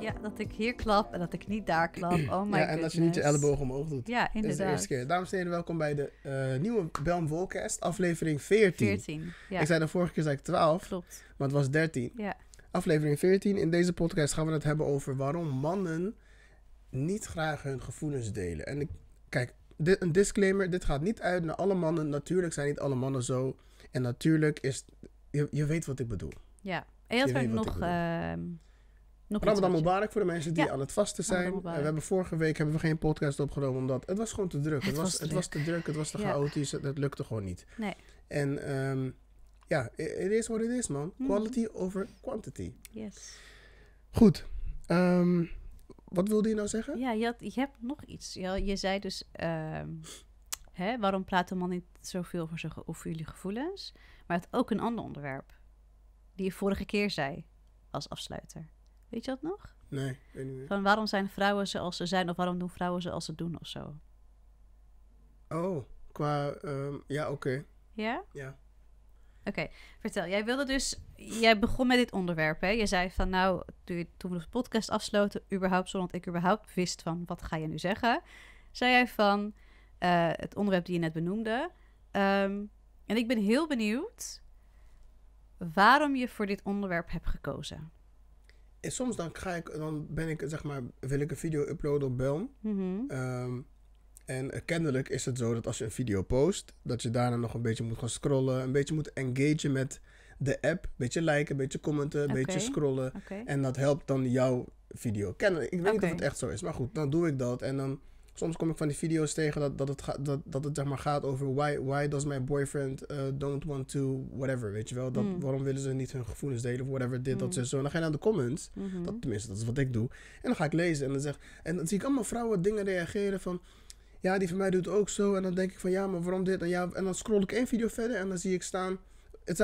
Ja, dat ik hier klap en dat ik niet daar klap. Oh my god. Ja, en dat je niet je elleboog omhoog doet. Ja, inderdaad. is de eerste keer. Dames en heren, welkom bij de eh, nieuwe Belm Volcast, aflevering 14. 14, ja. Ik zei de vorige keer zei ik 12. Klopt. Maar het was 13. Ja. Aflevering 14. In deze podcast gaan we het hebben over waarom mannen niet graag hun gevoelens delen. En ik, kijk, dit, een disclaimer. Dit gaat niet uit naar alle mannen. Natuurlijk zijn niet alle mannen zo. En natuurlijk is... Je, je weet wat ik bedoel. Ja. En je had nog nog Ramadan Mubarak voor de mensen die ja. aan het vasten zijn. We hebben vorige week hebben we geen podcast opgenomen omdat het was gewoon te druk. Het, was, het was te druk, het was te chaotisch, het, lukte gewoon niet. Nee. En ehm, ja, it is what it is man. Mhm. Quality over quantity. Yes. Goed. Ehm, wat wilde je nou zeggen? Ja, je, had, je hebt nog iets. Je, je zei dus, ehm, hè, waarom praat de man niet zoveel over, zijn, over jullie gevoelens? Maar het ook een ander onderwerp, die je vorige keer zei als afsluiter. Weet je dat nog? Nee, weet niet meer. Van waarom zijn vrouwen zoals ze zijn of waarom doen vrouwen zoals ze doen of zo? Oh, qua... Ehm, ja, oké. Ja? Ja. Oké, vertel. Jij wilde dus... Jij begon met dit onderwerp, hè? Je zei van nou, toen we de podcast afsloten, überhaupt zonder dat ik überhaupt wist van wat ga je nu zeggen, zei jij van eh, het onderwerp die je net benoemde. Ehm, en ik ben heel benieuwd waarom je voor dit onderwerp hebt gekozen en eh, soms dan ga ik, dan ben ik, zeg maar, wil ik een video uploaden op Belm. Mhm. Ehm, en eh, kennelijk is het zo dat als je een video post, dat je daarna nog een beetje moet gaan scrollen, een beetje moet engageren met de app. beetje liken, een beetje commenten, een beetje scrollen. En dat helpt dan jouw video. Kennelijk, ik weet niet of het echt zo is, maar goed, dan doe ik dat en dan soms kom ik van die video's tegen dat, dat, het, dat, dat het zeg maar gaat over why, why does my boyfriend eh, don't want to whatever, weet je wel. Dat, hmm. Waarom willen ze niet hun gevoelens delen of whatever, dit, mm. dat, hmm. zo. En dan ga je naar de comments, mhm. dat, tenminste dat is wat ik doe. En dan ga ik lezen en dan, zeg, en dan zie ik allemaal vrouwen dingen reageren van ja, die van mij doet ook zo. En dan denk ik van, ja, maar waarom dit? En, ja, en dan scroll ik één video verder en dan zie ik staan...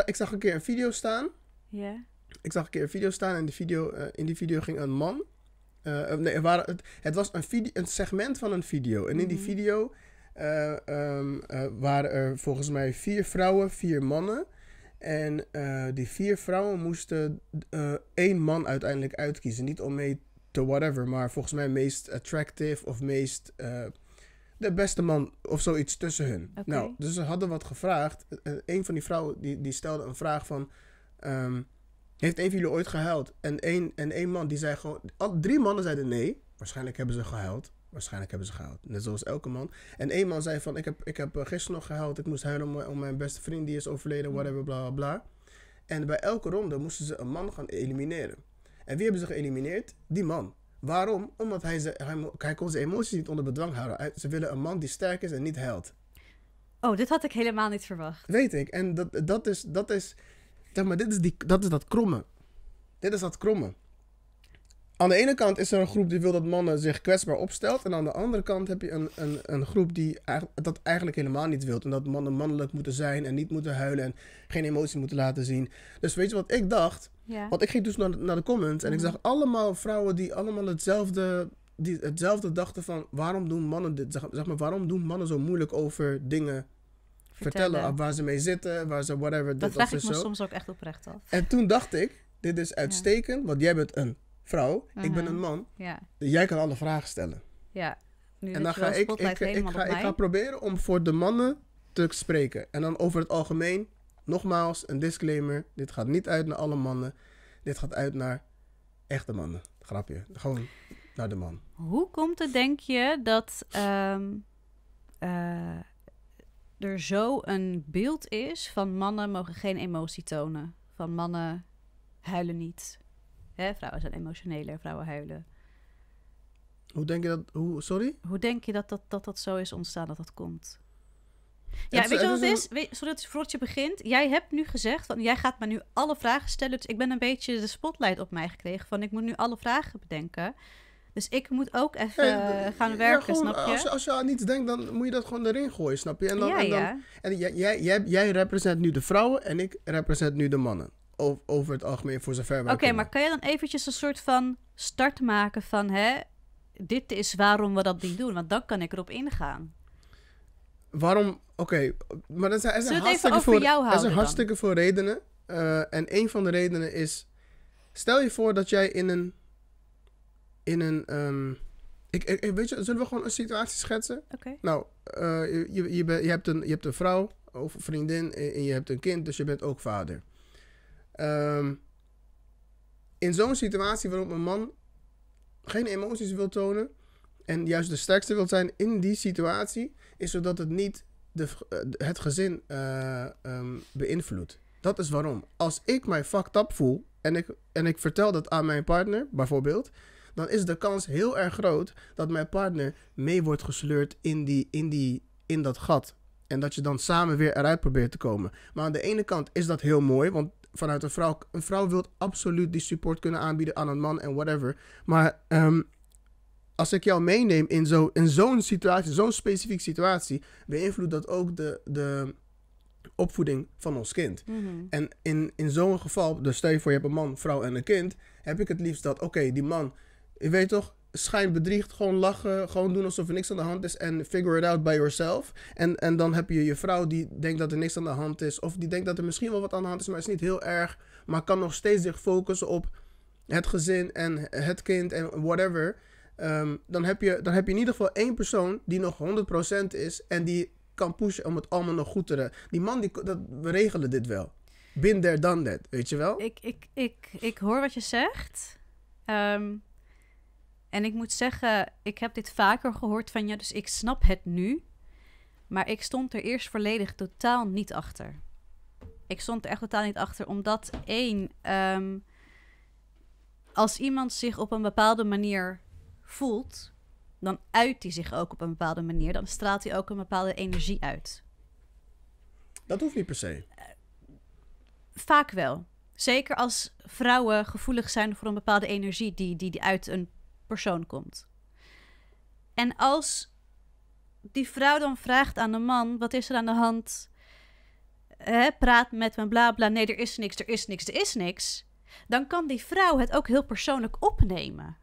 Ik zag een keer een video staan. Ja. Ik zag een keer een video staan en die video, eh, in die video ging een man eh, nee, het, was een, segment van een video. En in die mhm. video eh, ehm, eh, waren er volgens mij vier vrouwen, vier mannen. En die vier vrouwen moesten één man uiteindelijk uitkiezen. Niet om mee te whatever, maar volgens mij meest attractive of meest de beste man of zoiets tussen hun. Nou, dus ze hadden wat gevraagd. een van die vrouwen die, die stelde een vraag van. Ehm, heeft een van jullie ooit gehuild? En één, en één man die zei gewoon. Al drie mannen zeiden nee. Waarschijnlijk hebben ze gehuild. Waarschijnlijk hebben ze gehuild. Net zoals elke man. En één man zei van, ik heb, ik heb eh, gisteren nog gehuild. Ik moest huilen om, mijn beste vriend die is overleden, whatever, bla, bla, bla. En bij elke ronde moesten ze een man gaan elimineren. En wie hebben ze geëlimineerd? Die man. Waarom? Omdat hij, ze, hij, hij kon zijn emoties niet onder bedwang houden. ze willen een man die sterk is en niet huilt. Oh, dit had ik helemaal niet verwacht. Weet ik. En dat, dat, is, dat is Zeg maar, dit is dat is dat kromme. Dit is dat kromme. Aan de ene kant is er een groep die wil dat mannen zich kwetsbaar opstelt. En aan de andere kant heb je een, een, een groep die dat eigenlijk helemaal niet wil. En dat mannen mannelijk moeten zijn en niet moeten huilen en geen emotie moeten laten zien. Dus weet je wat ik dacht? Want ik ging dus naar de, comments en ik zag mhm. allemaal vrouwen die allemaal hetzelfde, die hetzelfde dachten van... Waarom doen mannen dit? zeg maar, waarom doen mannen zo moeilijk over dingen vertellen waar ze mee zitten, waar ze whatever. Dat vraag ik me soms ook echt oprecht af. En toen dacht ik, dit is uitstekend, want jij bent een vrouw, ik ben mhm. een man. Ja. Jij kan alle vragen stellen. Ja. Nu en dan ga ik, ik, ga, ik ga proberen om voor de mannen te spreken. En dan over het algemeen, nogmaals, een disclaimer. Dit gaat niet uit naar alle mannen. Dit gaat uit naar echte mannen. Grapje. Gewoon naar de man. Hoe komt het, denk je, dat ehm, eh, er zo een beeld is van mannen mogen geen emotie tonen. Van mannen huilen niet. Hè, vrouwen zijn emotioneler, vrouwen huilen. Hoe denk je dat? Hoe, sorry? Hoe denk je dat dat, dat dat zo is ontstaan, dat dat komt? Ja, weet je wat het is? sorry dat voordat je begint. Jij hebt nu gezegd, van, jij gaat me nu alle vragen stellen. Dus ik ben een beetje de spotlight op mij gekregen. Van ik moet nu alle vragen bedenken. Dus ik moet ook even gaan werken, snap je? Als, als je aan niets denkt, dan moet je dat gewoon erin gooien, snap je? En, dan, ja, en, dan, ja. en jij, jij, jij, represent nu de vrouwen en ik represent nu de mannen. Over, het algemeen, voor zover wij Oké, maar kan je dan eventjes een soort van start maken van... Hè, dit is waarom we dat ding doen, want dan kan ik erop ingaan. Waarom? Oké, maar dat zijn, er zijn hartstikke, voor, er zijn hartstikke veel redenen. Eh, en een van de redenen is... Stel je voor dat jij in een in een. Ehm, ik, weet je, zullen we gewoon een situatie schetsen? Oké. Nou, eh, je, je, je, hebt een, je hebt een vrouw of vriendin en je hebt een kind, dus je bent ook vader. Ehm, in zo'n situatie waarop een man geen emoties wil tonen en juist de sterkste wil zijn in die situatie, is zodat het niet de, eh, het gezin uh, beïnvloedt. Dat is waarom. Als ik mij fucked up voel en ik, en ik vertel dat aan mijn partner, bijvoorbeeld, dan is de kans heel erg groot dat mijn partner mee wordt gesleurd in, die, in, die, in dat gat. En dat je dan samen weer eruit probeert te komen. Maar aan de ene kant is dat heel mooi, want vanuit een vrouw, een vrouw wil absoluut die support kunnen aanbieden aan een man en whatever. Maar ehm, als ik jou meeneem in, zo, zo'n situatie, zo'n specifieke situatie, beïnvloedt dat ook de, de opvoeding van ons kind. Mhm. En in, in zo'n geval, dus stel je voor je hebt een man, vrouw en een kind, heb ik het liefst dat, oké, die man je weet toch, bedriegt, gewoon lachen, gewoon doen alsof er niks aan de hand is en figure it out by yourself. En, en dan heb je je vrouw die denkt dat er niks aan de hand is, of die denkt dat er misschien wel wat aan de hand is, maar is niet heel erg, maar kan nog steeds zich focussen op het gezin en het kind en whatever. Ehm, dan, heb je, dan heb je in ieder geval één persoon die nog 100% is en die kan pushen om het allemaal nog goed te doen. Die man, die, dat, we regelen dit wel. Been there, done that, weet je wel? Ik, ik, ik, ik hoor wat je zegt. Um en ik moet zeggen, ik heb dit vaker gehoord van je, dus ik snap het nu. Maar ik stond er eerst volledig totaal niet achter. Ik stond er echt totaal niet achter, omdat één, ehm, als iemand zich op een bepaalde manier voelt, dan uit hij zich ook op een bepaalde manier. Dan straalt hij ook een bepaalde energie uit. Dat hoeft niet per se. Eh, vaak wel. Zeker als vrouwen gevoelig zijn voor een bepaalde energie die, die, die uit een persoon komt. En als die vrouw dan vraagt aan de man: wat is er aan de hand? praat met me, bla bla. Nee, er is niks, er is niks, er is niks. Dan kan die vrouw het ook heel persoonlijk opnemen.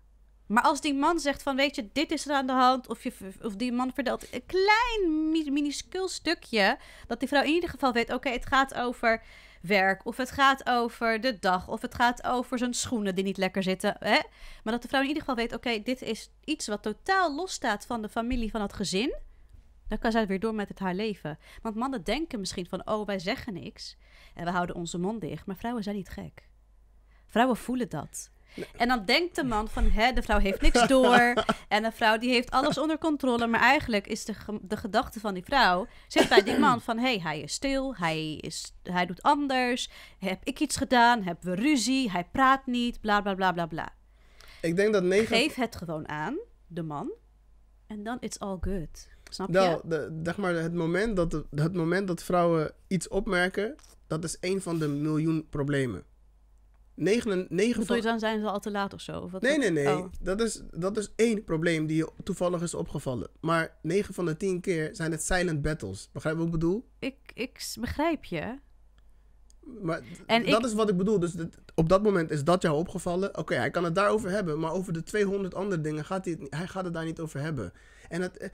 Maar als die man zegt van, weet je, dit is er aan de hand, of, je, of die man vertelt een klein, minuscuul stukje, dat die vrouw in ieder geval weet, oké, het gaat over werk, of het gaat over de dag, of het gaat over zijn schoenen die niet lekker zitten. Hè? Maar dat de vrouw in ieder geval weet: oké, dit is iets wat totaal losstaat van de familie, van het gezin. Dan kan zij weer door met het haar leven. Want mannen denken misschien van: oh, wij zeggen niks en we houden onze mond dicht. Maar vrouwen zijn niet gek. Vrouwen voelen dat. En dan denkt de man van, hè, de vrouw heeft niks door. en de vrouw die heeft alles onder controle. Maar eigenlijk is de, de gedachte van die vrouw, zit bij die man van, hé, hey, hij is stil, hij, is, hij doet anders. Heb ik iets gedaan? Hebben we ruzie? Hij praat niet, bla, bla, bla, bla, bla. Ik denk dat negen... Geef het gewoon aan, de man. En dan it's all good. Snap je? Nou, zeg maar, het moment, dat, het moment dat vrouwen iets opmerken, dat is een van de miljoen problemen. 9, 9 je dan zijn ze al te laat of zo? Wat nee, nee, nee. Oh. Dat, is, dat is één probleem die toevallig is opgevallen. Maar 9 van de 10 keer zijn het silent battles. Begrijp je wat ik bedoel? Ik, ik begrijp je. Maar en dat is wat ik bedoel. Dus op dat moment is dat jou opgevallen. Oké, hij kan het daarover hebben. Maar over de 200 andere dingen gaat hij, het, hij gaat het daar niet over hebben. En het...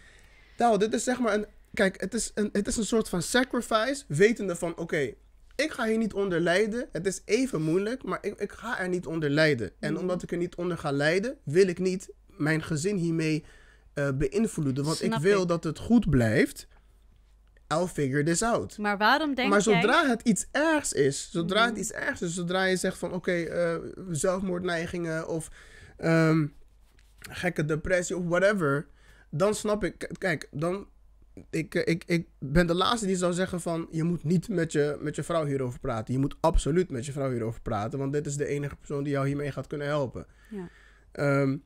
Nou, dit is zeg maar een... Kijk, het is een, het is een soort van sacrifice. Wetende van, oké, ik ga hier niet onder lijden. Het is even moeilijk, maar ik, ik ga er niet onder lijden. En mhm. omdat ik er niet onder ga lijden, wil ik niet mijn gezin hiermee uh, beïnvloeden. Want ik wil dat het goed blijft. I'll figure this out. Maar waarom denk Maar zodra het iets ergs is, zodra het mhm. iets ergs is, zodra je zegt van oké, okay, eh, zelfmoordneigingen of ehm, gekke depressie of whatever, dan snap ik, kijk, dan ik, eh, ik, ik ben de laatste die zou zeggen van... je moet niet met je, met je vrouw hierover praten. Je moet absoluut met je vrouw hierover praten... want dit is de enige persoon die jou hiermee gaat kunnen helpen. Ja. Ehm,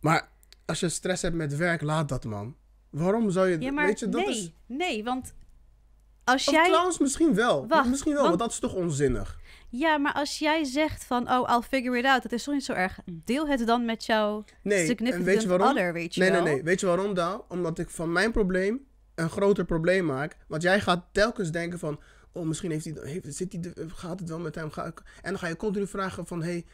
maar als je stress hebt met werk, laat dat, man. Waarom zou je... weet je, dat nee, is... nee, want als jij... trouwens, misschien wel. wat misschien wel, want... dat is toch onzinnig? Ja, maar als jij zegt van, oh, I'll figure it out, dat is toch niet zo erg. Deel het dan met jouw nee, significant en weet je waarom? Other, weet je nee, wel? nee, nee. Weet je waarom, dan Omdat ik van mijn probleem een groter probleem maak. Want jij gaat telkens denken van, oh misschien heeft hij, heeft, zit hij, gaat het wel met hem? en dan ga je continu vragen van, hey,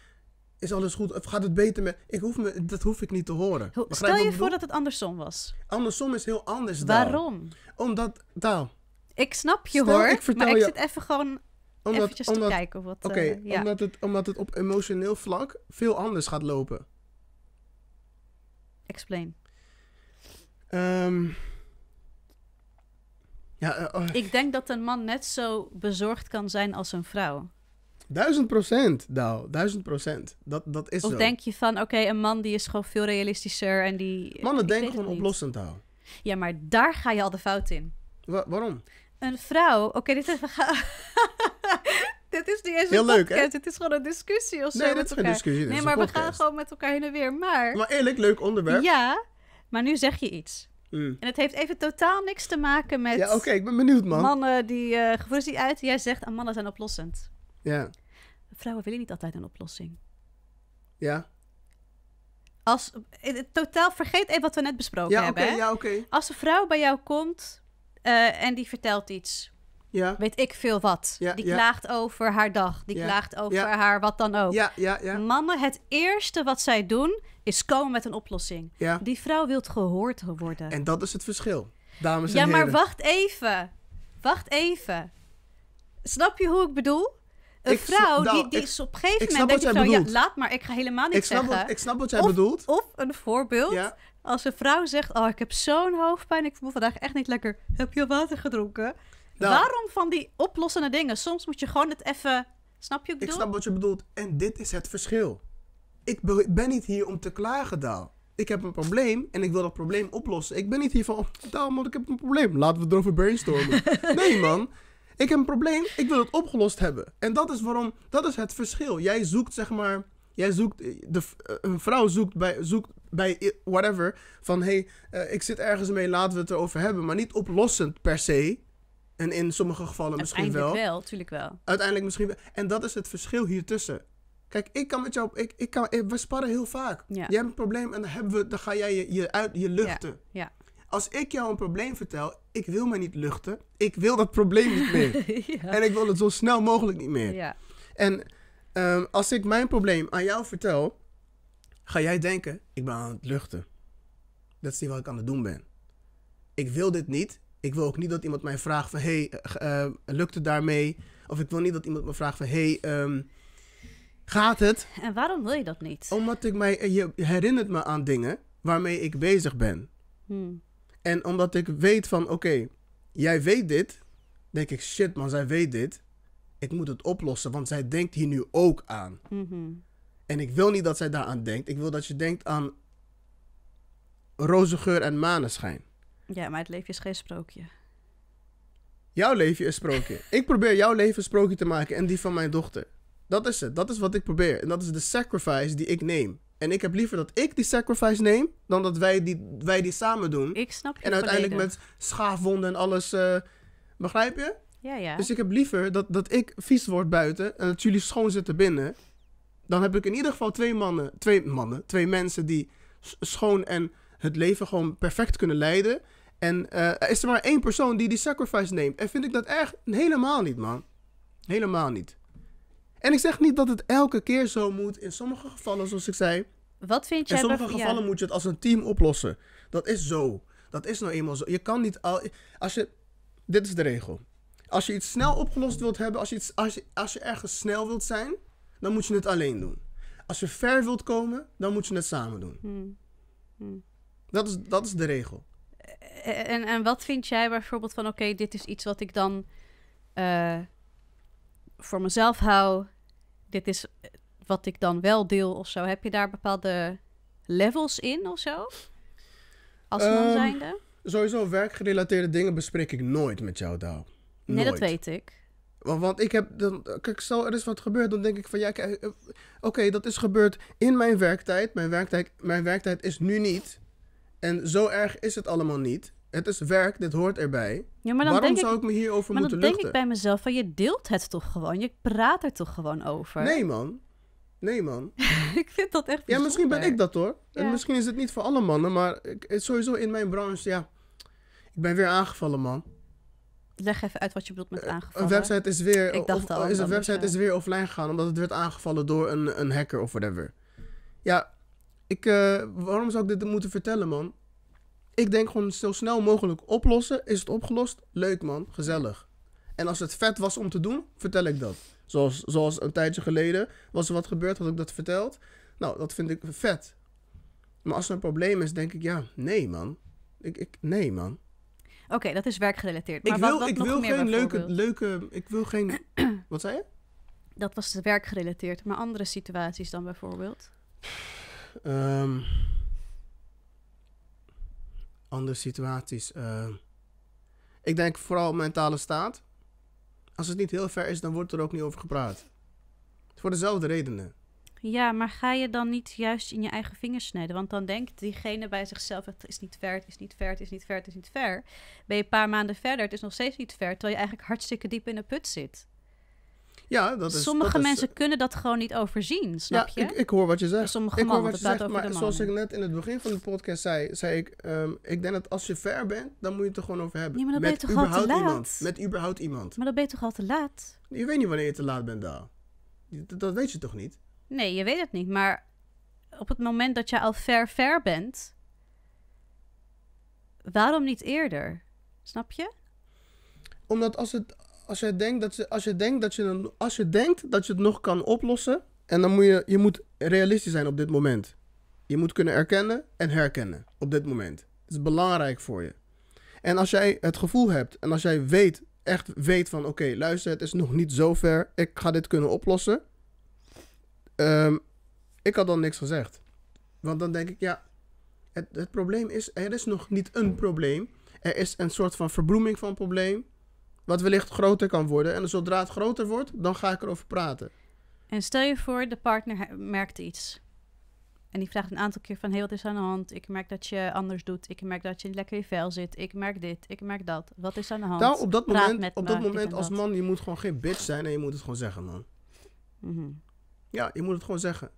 is alles goed? Of gaat het beter met... Ik hoef me, dat hoef ik niet te horen. Stel je voor dat het andersom was. Andersom is heel anders Waarom? Omdat, taal. Ik snap je hoor, ik maar ik zit even gewoon omdat, eventjes te kijken. Oké, wat. uh, eh, ja. omdat, het, omdat het op emotioneel vlak veel anders gaat lopen. Explain. Ehm, eh, oh. ik denk dat een man net zo bezorgd kan zijn als een vrouw. Duizend procent, nou, duizend procent. Dat, dat is of denk je van, oké, een man die is gewoon veel realistischer en die... Mannen denken gewoon oplossend houden. Ja, maar daar ga je al de fout in. waarom? Een vrouw... Oké, dit is... dit is Heel leuk, Hè? Dit is gewoon een discussie of zo. Nee, dit is geen discussie. nee, maar we gaan gewoon met elkaar heen en weer. Maar... Maar eerlijk, leuk onderwerp. Ja, maar nu zeg je iets. Mm. En het heeft even totaal niks te maken met... Ja, oké, ik ben benieuwd, man. Mannen die eh, gevoelens die uit. Jij zegt, ah, mannen zijn oplossend. Ja. Vrouwen willen niet altijd een oplossing. Ja. Als, totaal, vergeet even wat we net besproken hebben. ja, oké. Als een vrouw bij jou komt eh, en die vertelt iets ja. Weet ik veel wat. die klaagt over haar dag. Die klaagt over haar wat dan ook. Mannen, het eerste wat zij doen is komen met een oplossing. Die vrouw wilt gehoord worden. En dat is het verschil, dames en heren. Ja, maar wacht even. Wacht even. Snap je hoe ik bedoel? Een vrouw die, nou, die op een gegeven moment denkt vrouw, ja, laat maar, ik ga helemaal niks zeggen. ik snap wat jij bedoelt. Of een voorbeeld. Als een vrouw zegt, oh, ik heb zo'n hoofdpijn, ik voel vandaag echt niet lekker. Heb je water gedronken? Nou, waarom van die oplossende dingen? Soms moet je gewoon het even. Snap je wat ik bedoel? Ik snap wat je bedoelt. En dit is het verschil. Ik ben niet hier om te klagen, Daal. Ik heb een probleem en ik wil dat probleem oplossen. Ik ben niet hier van, oh, Daal, want ik heb een probleem. Laten we erover brainstormen. nee, man. Ik heb een probleem, ik wil het opgelost hebben. En dat is waarom, dat is het verschil. Jij zoekt, zeg maar, jij zoekt, eh, de, eh, een vrouw zoekt bij, zoekt bij whatever, van hé, hey, eh, ik zit ergens mee, laten we het erover hebben. Maar niet oplossend per se, en in sommige gevallen misschien wel. Uiteindelijk wel, tuurlijk wel. Uiteindelijk misschien wel. En dat is het verschil hier tussen. Kijk, ik kan met jou, ik, ik kan, eh, we sparren heel vaak. Ja. Jij hebt een probleem en dan, hebben we, dan ga jij je, je, uit, je luchten. Ja. ja. Als ik jou een probleem vertel, ik wil me niet luchten. Ik wil dat probleem niet meer. ja. En ik wil het zo snel mogelijk niet meer. Ja. En ehm, als ik mijn probleem aan jou vertel, ga jij denken, ik ben aan het luchten. Dat is niet wat ik aan het doen ben. Ik wil dit niet, ik wil ook niet dat iemand mij vraagt van, hey, eh, eh, lukt het daarmee? Of ik wil niet dat iemand me vraagt van, hey, ehm, gaat het? En waarom wil je dat niet? Omdat ik mij, eh, je herinnert me aan dingen waarmee ik bezig ben. Hmm. En omdat ik weet van, oké, jij weet dit. Denk ik, shit man, zij weet dit. Ik moet het oplossen, want zij denkt hier nu ook aan. Mm-hmm. En ik wil niet dat zij daaraan denkt. Ik wil dat je denkt aan roze geur en maneschijn. Ja, maar het leven is geen sprookje. Jouw leven is sprookje. ik probeer jouw leven sprookje te maken en die van mijn dochter. Dat is het. Dat is wat ik probeer. En dat is de sacrifice die ik neem. En ik heb liever dat ik die sacrifice neem dan dat wij die, wij die samen doen. Ik snap je. En uiteindelijk met schaafwonden en alles. Eh, begrijp je? Ja, ja. Dus ik heb liever dat, dat ik vies word buiten en dat jullie schoon zitten binnen. Dan heb ik in ieder geval twee mannen, twee mannen, twee mensen die schoon en het leven gewoon perfect kunnen leiden. En uh, is er maar één persoon die die sacrifice neemt. En vind ik dat echt Helemaal niet, man. Helemaal niet. En ik zeg niet dat het elke keer zo moet. In sommige gevallen, zoals ik zei. Wat vind jij? In sommige gevallen moet je het als een team oplossen. Dat is zo. Dat is nou eenmaal zo. Je kan niet Als je, dit is de regel. Als je iets snel opgelost wilt hebben, als je, iets, als, je, als je ergens snel wilt zijn, dan moet je het alleen doen. Als je ver wilt komen, dan moet je het samen doen. Hmm. Hmm. Dat, is, dat is de regel. Eh, en, en wat vind jij bijvoorbeeld van, oké, dit is iets wat ik dan eh, voor mezelf hou. Dit is eh, wat ik dan wel deel of zo. Heb je daar bepaalde levels in of zo? Als man ehm, zijnde? Sowieso werkgerelateerde dingen bespreek ik nooit met jou, Dao. Nee, dat weet ik. Want, want ik heb, dan, kijk, stel er is wat gebeurd, dan denk ik van, ja, oké, dat is gebeurd in mijn werktijd. Mijn werktijd. mijn werktijd is nu niet. En zo erg is het allemaal niet. Het is werk, dit hoort erbij. Ja, maar dan Waarom denk zou ik, me hierover maar moeten dan luchten? denk ik bij mezelf van je deelt het toch gewoon? Je praat er toch gewoon over? Nee, man. Nee, man. ik vind dat echt Ja, misschien ben ik dat hoor. En misschien is het niet voor alle mannen, maar ik, sowieso in mijn branche, ja. Ik ben weer aangevallen, man. Leg even uit wat je bedoelt met eh, aangevallen. Een website is weer, ik dacht al, is een website is weer offline gegaan omdat het werd aangevallen door een, een hacker of whatever. Ja, ik, eh, waarom zou ik dit moeten vertellen, man? ik denk gewoon zo snel mogelijk oplossen. Is het opgelost? Leuk man, gezellig. En als het vet was om te doen, vertel ik dat. Zoals, zoals een tijdje geleden was er wat gebeurd, had ik dat verteld. Nou, dat vind ik vet. Maar als er een probleem is, denk ik, ja, nee man. Ik, ik, nee man. Oké, dat is werkgerelateerd. Maar ik wil, ik wil geen leuke, leuke. Ik wil geen. wat zei je? Dat was werkgerelateerd, maar andere situaties dan bijvoorbeeld? Ehm, andere situaties. Ehm, ik denk vooral mentale staat. Als het niet heel ver is, dan wordt er ook niet over gepraat. Voor dezelfde redenen. Ja, maar ga je dan niet juist in je eigen vingers snijden? Want dan denkt diegene bij zichzelf: het is niet ver, het is niet ver, het is niet ver, het is niet ver. Ben je een paar maanden verder, het is nog steeds niet ver, terwijl je eigenlijk hartstikke diep in de put zit. Ja, dat is, Sommige mensen kunnen dat gewoon niet overzien, snap je? Ik, ik hoor wat je zegt. Sommige ik hoor wat je zegt, maar zoals ik net in het begin van de podcast zei, zei ik, ehm, ik denk dat als je ver bent, dan moet je het er gewoon over hebben. Ja, maar dan ben je Iemand, met überhaupt iemand. Maar dan ben je toch al te laat? Je weet niet wanneer je te laat bent daar. Dat, dat weet je toch niet? Nee, je weet het niet, maar op het moment dat je al ver, ver bent, waarom niet eerder? Snap je? Omdat als het, als je denkt dat je, als je, denkt dat je, als je denkt dat je het nog kan oplossen. En dan moet je, je moet realistisch zijn op dit moment. Je moet kunnen erkennen en herkennen op dit moment. Het is belangrijk voor je. En als jij het gevoel hebt en als jij weet, echt weet van oké, luister, het is nog niet zover. Ik ga dit kunnen oplossen. Ehm, ik had dan niks gezegd. Want dan denk ik, ja, het, het probleem is, er is nog niet een probleem. Er is een soort van verbloeming van probleem. Wat wellicht groter kan worden. En zodra het groter wordt, dan ga ik erover praten. En stel je voor, de partner merkt iets. En die vraagt een aantal keer van, hé, wat is aan de hand? Ik merk dat je anders doet. Ik merk dat je lekker in je vel zit. Ik merk dit. Ik merk dat. Wat is aan de hand? Nou, op dat moment, op dat moment als man, je moet gewoon geen bitch zijn en je moet het gewoon zeggen, man. Mhm. Ja, je moet het gewoon zeggen.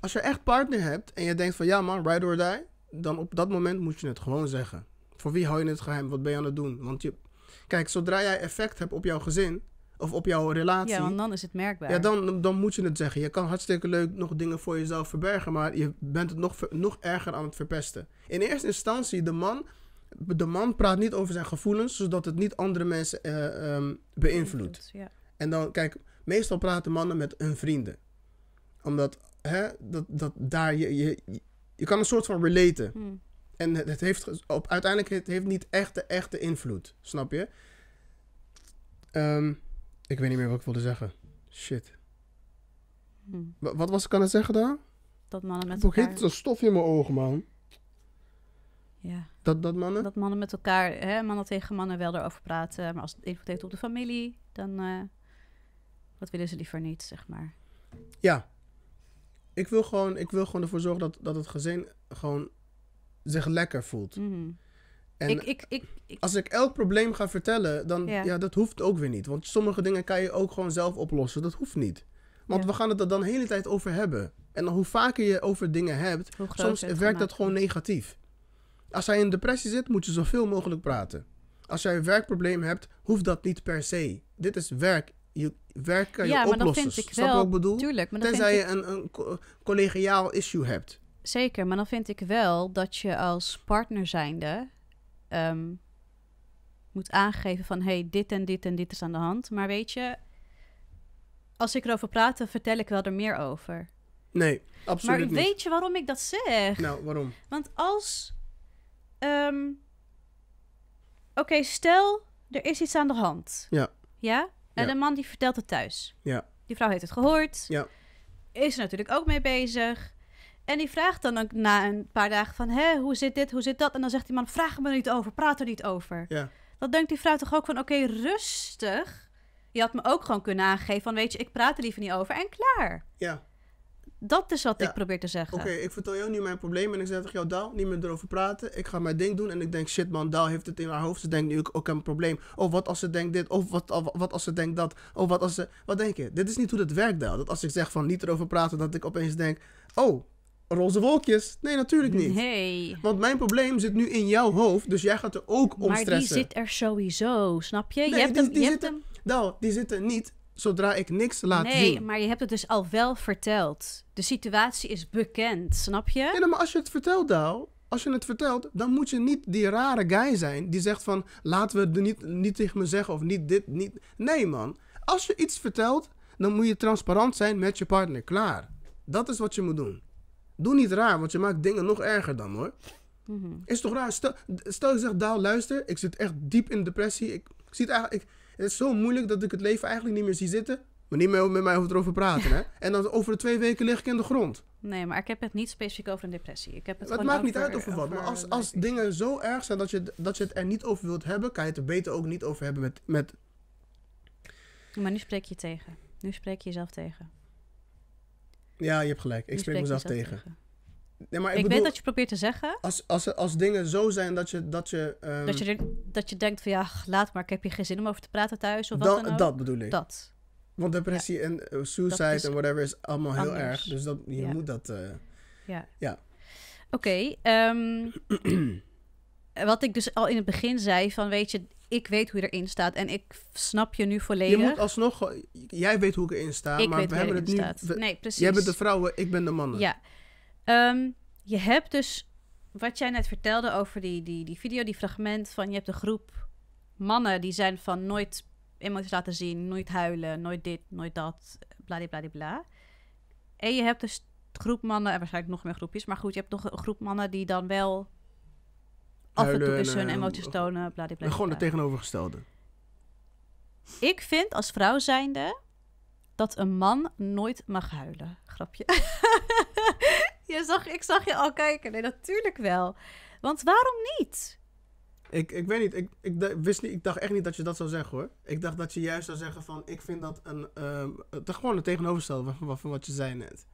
Als je echt partner hebt en je denkt van, ja man, ride or die, dan op dat moment moet je het gewoon zeggen. Voor wie hou je het geheim? Wat ben je aan het doen? Want je, Kijk, zodra jij effect hebt op jouw gezin of op jouw relatie. Ja, want dan is het merkbaar. Ja, dan, dan moet je het zeggen. Je kan hartstikke leuk nog dingen voor jezelf verbergen, maar je bent het nog, nog erger aan het verpesten. In eerste instantie, de man, de man praat niet over zijn gevoelens, zodat het niet andere mensen eh, ehm, beïnvloedt. Ja. En dan, kijk, meestal praten mannen met hun vrienden. Omdat, hè, dat, dat daar je, je, je kan een soort van relaten. Hmm. En het heeft op, uiteindelijk het heeft niet echt de echte invloed. Snap je? Ehm, ik weet niet meer wat ik wilde zeggen. Shit. Hmm. Wat was ik aan het zeggen daar? Dat mannen met elkaar... Het stof in mijn ogen, man. Ja. Dat, dat mannen? Dat mannen met elkaar, hè, mannen tegen mannen wel erover praten. Maar als het invloed heeft op de familie, dan... Uh, dat willen ze liever niet, zeg maar. Ja. Ik wil gewoon, ik wil gewoon ervoor zorgen dat, dat het gezin gewoon zich lekker voelt. Mhm. En ik, ik, ik, als ik elk probleem ga vertellen, dan ja. dat hoeft ook weer niet. Want sommige dingen kan je ook gewoon zelf oplossen. Dat hoeft niet. Want we gaan het er dan de hele tijd over hebben. En hoe vaker je over dingen hebt, soms werkt dat gewoon negatief. Als jij in depressie zit, moet je zoveel mogelijk praten. Als jij een werkprobleem hebt, hoeft dat niet per se. Dit is werk. Je, werk kan je oplossen. Ja, maar dat vind ik wel. wat ik bedoel? Tenzij je een, een collegiaal issue hebt. Zeker, maar dan vind ik wel dat je als partner zijnde ehm, moet aangeven van... hey, dit en dit en dit is aan de hand. Maar weet je, als ik erover praat, dan vertel ik wel er meer over. Nee, absoluut maar niet. Maar weet je waarom ik dat zeg? Nou, waarom? Want als... Ehm, oké, stel, er is iets aan de hand. Ja. Ja? En de man die vertelt het thuis. Ja. Die vrouw heeft het gehoord. Ja. Is er natuurlijk ook mee bezig. En die vraagt dan ook na een paar dagen van, hè, hoe zit dit, hoe zit dat? En dan zegt die man, vraag me niet over, praat er niet over. Ja. Dan denkt die vrouw toch ook van, oké, rustig. Je had me ook gewoon kunnen aangeven van, weet je, ik praat er liever niet over en klaar. Ja. Dat is wat ik probeer te zeggen. Oké, ik vertel jou nu mijn probleem en ik zeg tegen jou, Daal, niet meer erover praten. Ik ga mijn ding doen en ik denk, shit man, Daal heeft het in haar hoofd. Ze denkt nu ook, aan een probleem. Of oh, wat als ze denkt dit, of oh, wat, wat als ze denkt dat. Of oh, wat als ze... Wat denk je? Dit is niet hoe dat werkt, Daal. Dat als ik zeg van niet erover praten, dat ik opeens denk, oh, roze wolkjes. Nee, natuurlijk niet. Nee. Want mijn probleem zit nu in jouw hoofd, dus jij gaat er ook om stressen. Maar die zit er sowieso, snap je? je hebt dus die, zitten, Nou, die zitten niet zodra ik niks laat zien. Nee, maar je hebt het dus al wel verteld. De situatie is bekend, snap je? Ja, maar als je het vertelt, Dal, als je het vertelt, dan moet je niet die rare guy zijn die zegt van laten we het niet, niet tegen me zeggen of niet dit, niet. Nee, man. Als je iets vertelt, dan moet je transparant zijn met je partner. Klaar. Dat is wat je moet doen. Doe niet raar, want je maakt dingen nog erger dan hoor. Mm -hmm. Is toch raar? Stel, je zegt, Daal, luister, ik zit echt diep in depressie. Ik, ik zie het, eigenlijk, ik, het is zo moeilijk dat ik het leven eigenlijk niet meer zie zitten. Maar niet meer met mij over het erover praten. Hè? En dan over de twee weken lig ik in de grond. Nee, maar ik heb het niet specifiek over een depressie. Ik heb het, het maakt niet uit over, wat. Maar als, als dingen zo erg zijn dat je, dat je het er niet over wilt hebben, kan je het er beter ook niet over hebben met. met... Maar nu spreek je tegen. Nu spreek je jezelf tegen. Ja, je hebt gelijk. Ik spreek mezelf tegen. tegen. Nee, maar ik, ik weet dat je probeert te zeggen. Als, als, als dingen zo zijn dat je. Dat je, ehm, dat, je dat je denkt van ja, laat maar, ik heb hier geen zin om over te praten thuis. Of wat dan ook. Dat bedoel ik. Dat. Want depressie en eh, suicide en whatever is allemaal heel erg. Dus dat, je moet dat. Eh, ja. ja. Oké. Ehm, okay, wat ik dus al in het begin zei, van weet je, ik weet hoe je erin staat en ik snap je nu volledig. Je moet alsnog, jij weet hoe ik erin sta, ik maar weet we hebben het niet. nee, precies. Jij bent de vrouwen, ik ben de mannen. Ja. Ehm, je hebt dus, wat jij net vertelde over die, die, die video, die fragment van je hebt een groep mannen die zijn van nooit emoties laten zien, nooit huilen, nooit dit, nooit dat, bla. En je hebt dus groep mannen, en waarschijnlijk nog meer groepjes, maar goed, je hebt nog een groep mannen die dan wel af en toe is hun eh, emoties tonen, bladibla. Gewoon het tegenovergestelde. Ik vind als vrouw zijnde dat een man nooit mag huilen. Grapje. je zag, ik zag je al kijken. Nee, natuurlijk wel. Want waarom niet? Ik, ik weet niet ik, ik, wist niet. ik dacht echt niet dat je dat zou zeggen hoor. Ik dacht dat je juist zou zeggen van... Ik vind dat een... Uh, gewoon het tegenovergestelde van, van wat je zei net.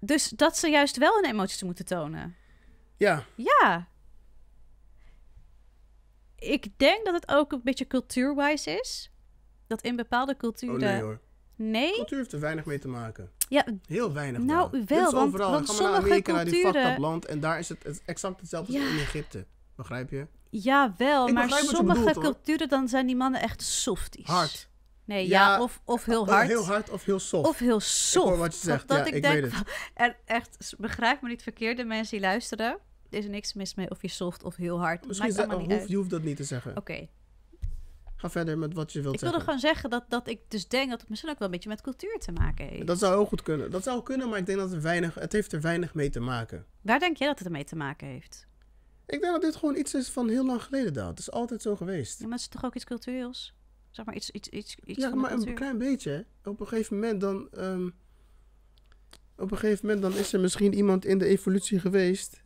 Dus dat ze juist wel hun emoties moeten tonen. Ja. Ja ik denk dat het ook een beetje cultuurwijs is. Dat in bepaalde culturen... Oh, nee hoor. Nee? Cultuur heeft er weinig mee te maken. Ja. Heel weinig. Nou, dan. wel. want, overal. naar culturen... die fucked land. En daar is het exact hetzelfde als in Egypte. Begrijp je? Ja, wel. maar sommige culturen, dan zijn die mannen echt softies. Hard. Nee, ja, of, of heel eh, hard. heel hard of heel soft. Of heel soft. Ik hoor wat je zegt, ja, ik, denk, weet het. echt, begrijp me niet verkeerd, de mensen die luisteren is er niks mis mee of je soft of heel hard. Misschien maakt dat, niet hoef, Je hoeft dat niet te zeggen. Oké. Ga verder met wat je wilt zeggen. Ik wilde gewoon zeggen dat, dat ik dus denk dat het misschien ook wel een beetje met cultuur te maken heeft. Dat zou heel goed kunnen. Dat zou kunnen, maar ik denk dat het weinig... Het heeft er weinig mee te maken. Waar denk jij dat het ermee te maken heeft? Ik denk dat dit gewoon iets is van heel lang geleden, dat. Het is altijd zo geweest. maar het is toch ook iets cultureels? Zeg maar iets, iets, iets, iets Ja, maar een klein beetje. Op een gegeven moment dan... Ehm, op een gegeven moment dan is er misschien iemand in de evolutie geweest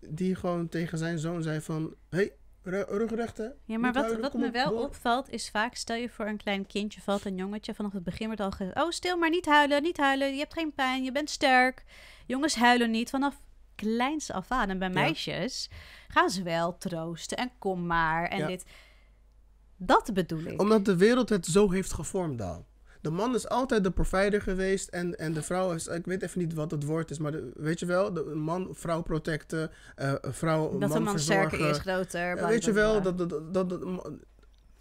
die gewoon tegen zijn zoon zei van... hey, rugrechten. Ja, maar wat, wat me wel opvalt is vaak... stel je voor een klein kindje valt een jongetje... vanaf het begin wordt al gezegd... oh, stil maar, niet huilen, niet huilen. Je hebt geen pijn, je bent sterk. Jongens huilen niet. Vanaf kleins af aan. En bij meisjes gaan ze wel troosten en kom maar en dit. Dat bedoel ik. Omdat de wereld het zo heeft gevormd dan de man is altijd de provider geweest en, en de vrouw is, ik weet even niet wat het woord is, maar weet je wel, de man, vrouw protecten, eh, vrouw, dat man de man sterker is, groter. Eh, weet je wel, dat, dat,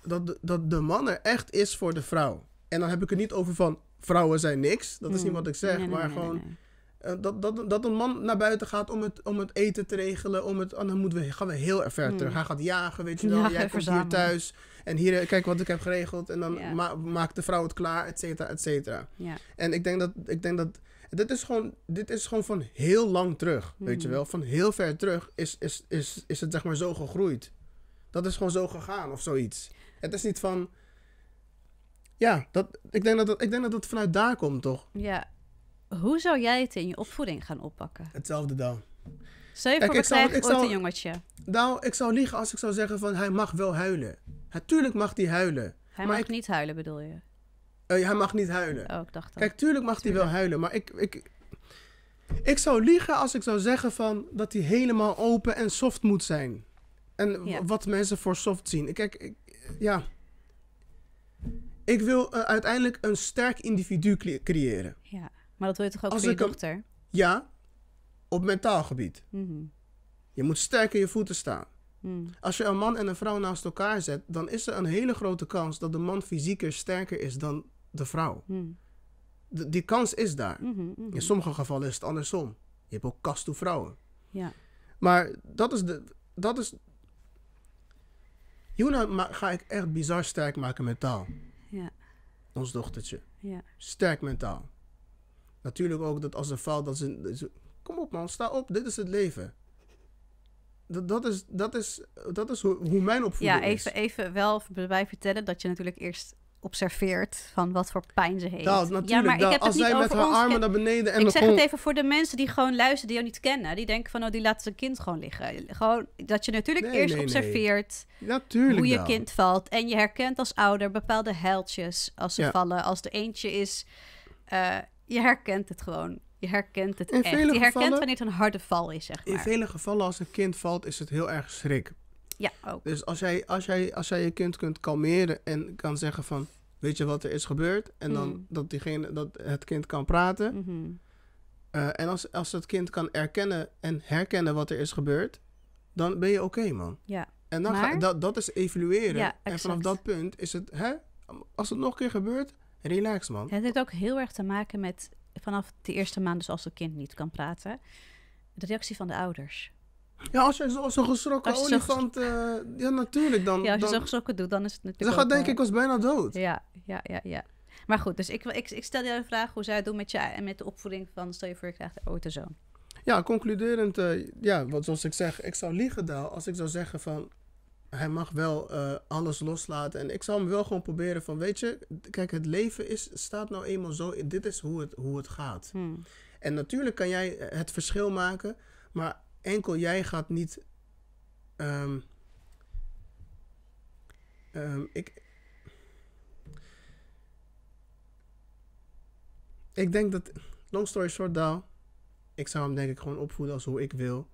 dat, dat, de man er echt is voor de vrouw. En dan heb ik het niet over van vrouwen zijn niks, dat is niet mm. wat ik zeg, maar gewoon eh, dat, dat, dat een man naar buiten gaat om het, om het eten te regelen. Om het, oh, dan moeten we, gaan we heel erg ver terug. Hmm. Hij gaat jagen, weet je wel. Jij komt hier thuis. En hier, eh, kijk wat ik heb geregeld. En dan maakt de vrouw het klaar, et cetera, et cetera. Ja. En ik denk dat... Ik denk dat dit is, gewoon, dit is gewoon van heel lang terug, weet je hmm. wel. Van heel ver terug is, is, is, is het zeg maar zo gegroeid. Dat is gewoon zo gegaan of zoiets. Het is niet van... Ja, dat, ik, denk dat dat, ik denk dat dat vanuit daar komt, toch? Ja, hoe zou jij het in je opvoeding gaan oppakken? Hetzelfde dan. Zeven je voor, ik zou, een jongetje. Nou, ik zou liegen als ik zou zeggen van hij mag wel huilen. Natuurlijk mag hij huilen. Hij maar mag ik... niet huilen, bedoel je? Uh, hij mag niet huilen. Oh, ik dacht dat. Kijk, tuurlijk mag hij wel huilen, maar ik, ik, ik zou liegen als ik zou zeggen van dat hij helemaal open en soft moet zijn. En wat mensen voor soft zien. Kijk, ik, ja. Ik wil eh, uiteindelijk een sterk individu creëren. Ja. Maar dat wil je toch ook voor je dochter? ja, op mentaal gebied. Mhm. Je moet sterk in je voeten staan. Mhm. Als je een man en een vrouw naast elkaar zet, dan is er een hele grote kans dat de man fysieker sterker is dan de vrouw. Mhm. die kans is daar. In sommige gevallen is het andersom. Je hebt ook kast toe vrouwen. Ja. Maar dat is de. Dat is. Juna ga ik echt bizar sterk maken mentaal. Ja. Ons dochtertje. Ja. Sterk mentaal. Natuurlijk ook dat als ze valt dat ze, Kom op man, sta op, dit is het leven. Dat, dat is, dat is, dat is hoe, hoe mijn opvoeding ja, even, even wel bij vertellen dat je natuurlijk eerst observeert van wat voor pijn ze heeft. ja, maar ik heb als het niet zij met haar armen naar beneden en Ik zeg het even voor de mensen die gewoon luisteren, die jou niet kennen. Die denken van, oh, die laat zijn kind gewoon liggen. Gewoon dat je natuurlijk eerst observeert hoe je kind valt. En je herkent als ouder bepaalde heiltjes als ze vallen. Als de eentje is... Eh, je herkent het gewoon. Je herkent het in echt. Je herkent wanneer het een harde val is, zeg maar. In vele gevallen als een kind valt, is het heel erg schrik. Ja, ook. Dus als jij, als jij, als jij je kind kunt kalmeren en kan zeggen van... Weet je wat er is gebeurd? En dan mhm. dat, diegene, dat het kind kan praten. Mhm. Eh, en als, als het kind kan erkennen en herkennen wat er is gebeurd... dan ben je oké, man. Ja. En dan dat, dat is evalueren. Ja, en vanaf dat punt is het... Hè, als het nog een keer gebeurt, Relax, man. het heeft ook heel erg te maken met vanaf de eerste maand, dus als het kind niet kan praten, de reactie van de ouders. Ja, als je zo'n zo geschrokken als je olifant... Zo eh, ja, natuurlijk. Dan, ja, als je zo geschrokken doet, dan is het natuurlijk... Dan gaat denk eh, ik was bijna dood. Ja, ja, ja, ja. Maar goed, dus ik, ik, ik stel jou de vraag hoe zij het doen met, je, en met de opvoeding van... Stel je voor, je krijgt autozoon. Ja, concluderend, uh, ja, wat zoals ik zeg, ik zou liegen daar als ik zou zeggen van hij mag wel eh, alles loslaten. En ik zou hem wel gewoon proberen van, weet je, kijk, het leven is, staat nou eenmaal zo, dit is hoe het, hoe het gaat. Hmm. En natuurlijk kan jij eh, het verschil maken, maar enkel jij gaat niet. Ehm, ehm, ik, ik denk dat, long story short, Daal, ik zou hem denk ik gewoon opvoeden als hoe ik wil.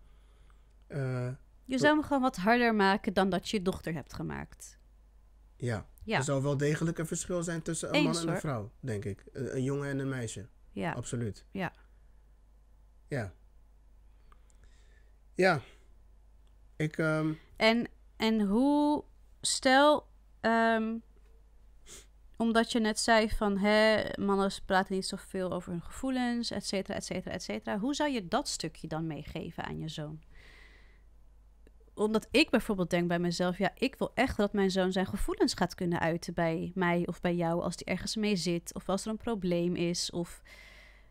Uh, je zou hem gewoon wat harder maken dan dat je dochter hebt gemaakt. Ja. Er zou wel degelijk een verschil zijn tussen een man en een vrouw, denk ik. Een, jongen en een meisje. Ja. Absoluut. Ja. Ja. Ja. Ik. Ehm, en, en hoe. Stel. Ehm, omdat je net zei van hè, mannen praten niet zoveel over hun gevoelens, et cetera, et cetera, et cetera. Hoe zou je dat stukje dan meegeven aan je zoon? omdat ik bijvoorbeeld denk bij mezelf, ja, ik wil echt dat mijn zoon zijn gevoelens gaat kunnen uiten bij mij of bij jou als hij ergens mee zit of als er een probleem is of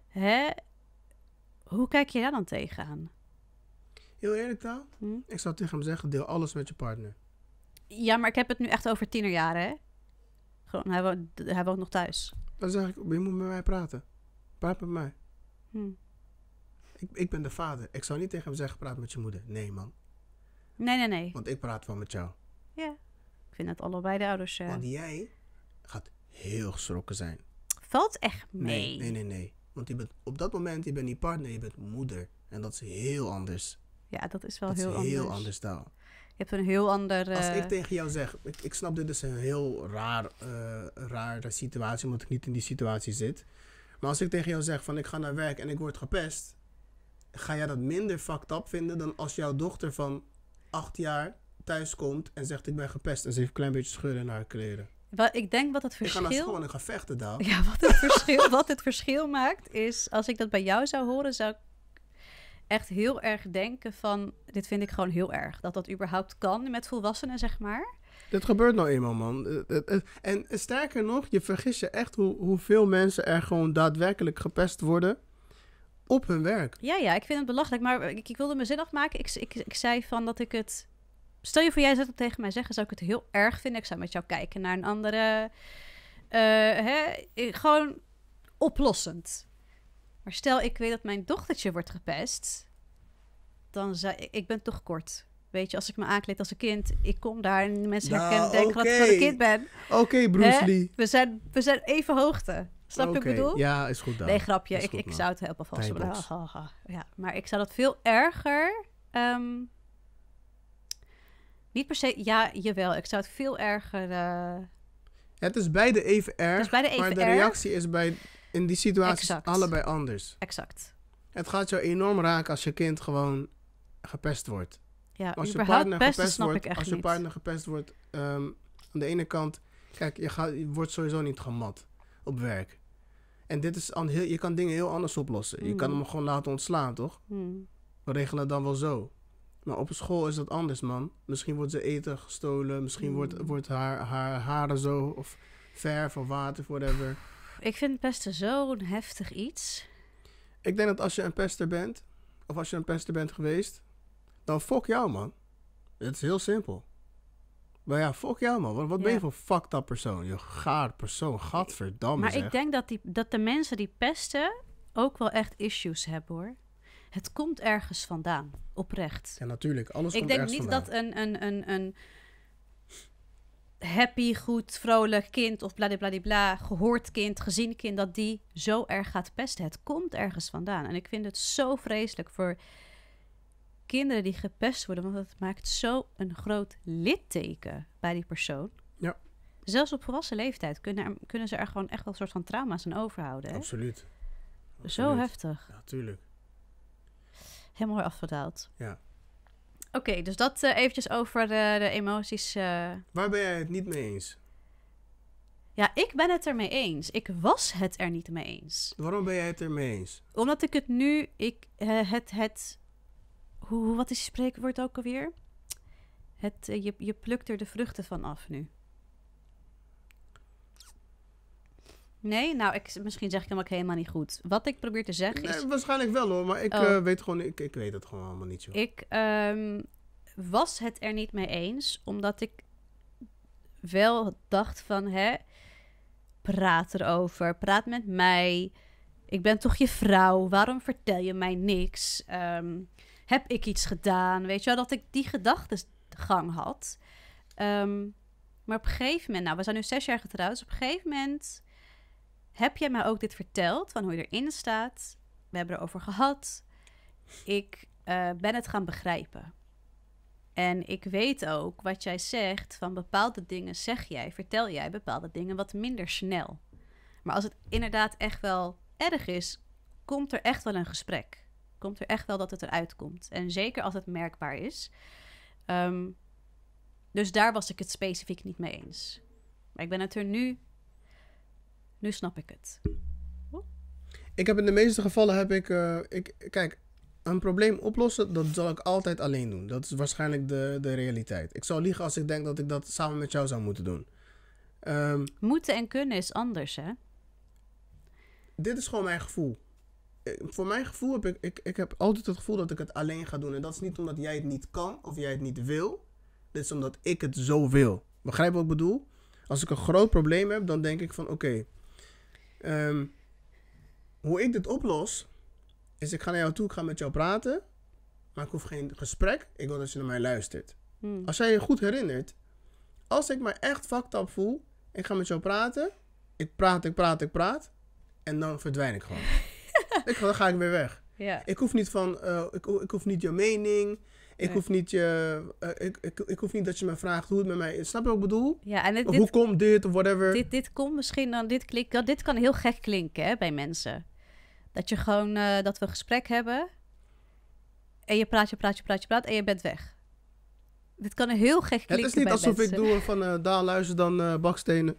hè? Hoe kijk je daar dan tegenaan? Heel eerlijk taal, hm? ik zou tegen hem zeggen, deel alles met je partner. Ja, maar ik heb het nu echt over tienerjaren, hè? Gewoon, hij woont, hij woont nog thuis. Dan zeg ik, je moet met mij praten. Praat met mij. Hm. Ik, ik ben de vader. Ik zou niet tegen hem zeggen, praat met je moeder. Nee, man. Nee, nee, nee. Want ik praat wel met jou. Ja. Ik vind dat allebei de ouders... Eh, Want jij gaat heel geschrokken zijn. Valt echt mee. Nee, nee, nee. nee. Want je bent, op dat moment, je bent niet partner, je bent moeder. En dat is heel anders. Ja, dat is wel dat heel, is heel anders. dan. Je hebt een heel ander... Als ik eh, tegen jou zeg, ik, snap dit is een heel raar, eh, rare situatie, omdat ik niet in die situatie zit. Maar als ik tegen jou zeg van ik ga naar werk en ik word gepest, ga jij dat minder fucked up vinden dan als jouw dochter van acht jaar thuis komt en zegt ik ben gepest en ze heeft een klein beetje scheuren naar haar kleren. Wat, ik denk wat het verschil... Ik ga naar school en ga vechten, Ja, wat het, verschil, wat het verschil maakt is, als ik dat bij jou zou horen, zou ik echt heel erg denken van, dit vind ik gewoon heel erg. Dat dat überhaupt kan met volwassenen, zeg maar. Dat gebeurt nou eenmaal, man. Eh, eh, eh, en sterker nog, je vergis je echt hoe, hoeveel mensen er gewoon daadwerkelijk gepest worden op hun werk. Ja, ja, ik vind het belachelijk. Maar ik, ik wilde me zin afmaken. Ik, ik, ik zei van dat ik het... Stel je voor, jij zou het tegen mij zeggen, zou ik het heel erg vinden. Ik zou met jou kijken naar een andere... Eh, hè, eh, gewoon oplossend. Maar stel ik weet dat mijn dochtertje wordt gepest... dan zou ik... ben toch kort. Weet je, als ik me aankleed als een kind, ik kom daar en mensen nou, herkennen denken dat ik een kind ben. Oké, okay, Bruce Lee. We zijn, we zijn even hoogte. Snap okay. ik bedoel? Ja, is goed dan. Nee, grapje. ik, zou het helpen vast ja, Maar ik zou dat veel erger... Ehm, niet per se... Ja, jawel. Ik zou het veel erger... Eh, het is beide even erg, bij de even maar de reactie is bij, in die situatie allebei anders. Exact. Het gaat jou enorm raken als je kind gewoon gepest wordt. Ja, als je partner gepest wordt, als je partner gepest wordt, aan de ene kant, kijk, je, gaat, je wordt sowieso niet gemat op werk. En dit is aan heel, je kan dingen heel anders oplossen. Je kan hmm. hem gewoon laten ontslaan, toch? Hmm. We regelen dan wel zo. Maar op school is dat anders, man. Misschien wordt ze eten gestolen. Misschien hmm. wordt, wordt haar, haar haren zo. Of verf of water, whatever. Ik vind pesten zo'n heftig iets. Ik denk dat als je een pester bent. Of als je een pester bent geweest. Dan fuck jou, man. Het is heel simpel. Maar ja, fuck jou man. Wat, ben je voor fucked up persoon? Je gaar persoon. Gadverdamme Maar ik denk dat, die, dat de mensen die pesten ook wel echt issues hebben hoor. Het komt ergens vandaan. Oprecht. Ja, natuurlijk. Alles ik ergens Ik denk niet dat een, een, een, een happy, goed, vrolijk kind of bladibladibla, gehoord kind, gezien kind, dat die zo erg gaat pesten. Het komt ergens vandaan. En ik vind het zo vreselijk voor kinderen die gepest worden, want dat maakt zo'n groot litteken bij die persoon. Ja. Zelfs op volwassen leeftijd kunnen, kunnen ze er gewoon echt wel een soort van trauma's aan overhouden. Absoluut. Zo heftig. Natuurlijk. Helemaal weer afgedaald. Ja. Oké, dus dat uh, eventjes over de, eh, de emoties. Eh. Waar ben jij het niet mee eens? Ja, ik ben het ermee eens. Ik was het er niet mee eens. Waarom ben jij het ermee eens? Omdat ik het nu, ik, het, het, hoe, wat is spreekwoord ook alweer? Het, eh, je, je plukt er de vruchten van af nu. Nee, nou, ik, misschien zeg ik hem ook helemaal niet goed. Wat ik probeer te zeggen nee, is... waarschijnlijk wel hoor, maar ik oh. eh, weet gewoon, ik, ik weet het gewoon allemaal niet zo. Ik ehm, was het er niet mee eens, omdat ik wel dacht van, hè, praat erover, praat met mij. Ik ben toch je vrouw, waarom vertel je mij niks? Um, heb ik iets gedaan? Weet je wel, dat ik die gedachtengang had. Ehm, maar op een gegeven moment, nou, we zijn nu zes jaar getrouwd. Dus op een gegeven moment heb jij mij ook dit verteld, van hoe je erin staat. We hebben erover gehad. Ik eh, ben het gaan begrijpen. En ik weet ook wat jij zegt, van bepaalde dingen zeg jij, vertel jij bepaalde dingen wat minder snel. Maar als het inderdaad echt wel erg is, komt er echt wel een gesprek komt er echt wel dat het eruit komt. En zeker als het merkbaar is. Ehm, dus daar was ik het specifiek niet mee eens. Maar ik ben het er nu. Nu snap ik het. Ik heb in de meeste gevallen heb ik, eh, ik. Kijk, een probleem oplossen, dat zal ik altijd alleen doen. Dat is waarschijnlijk de, de realiteit. Ik zou liegen als ik denk dat ik dat samen met jou zou moeten doen. Ehm, moeten en kunnen is anders, hè? Dit is gewoon mijn gevoel. Eh, voor mijn gevoel heb ik, ik, ik heb altijd het gevoel dat ik het alleen ga doen. En dat is niet omdat jij het niet kan of jij het niet wil. Dit is omdat ik het zo wil. Begrijp wat ik bedoel? Als ik een groot probleem heb, dan denk ik van oké. Ehm, hoe ik dit oplos, is ik ga naar jou toe, ik ga met jou praten. Maar ik hoef geen gesprek. Ik wil dat je naar mij luistert. Hmm. Als jij je goed herinnert, als ik me echt fucked voel, ik ga met jou praten. Ik praat, ik praat, ik praat. En dan verdwijn ik gewoon. ik, dan ga ik weer weg. Ik hoef niet van, eh, ik, ik hoef niet je mening. Ik, hoef niet je, eh, ik, ik, ik, hoef niet dat je me vraagt hoe het met mij is. Snap je wat ik bedoel? Ja, en dit, hoe komt dit of whatever? Dit, dit komt misschien dan, dit, klinkt, dit kan heel gek klinken hè, bij mensen. Dat je gewoon, eh, dat we een gesprek hebben. En je praat, je praat, je praat, je praat en je bent weg. Dit kan heel gek klinken. mensen. het is niet alsof ik doe van, uh, daar luister dan bakstenen.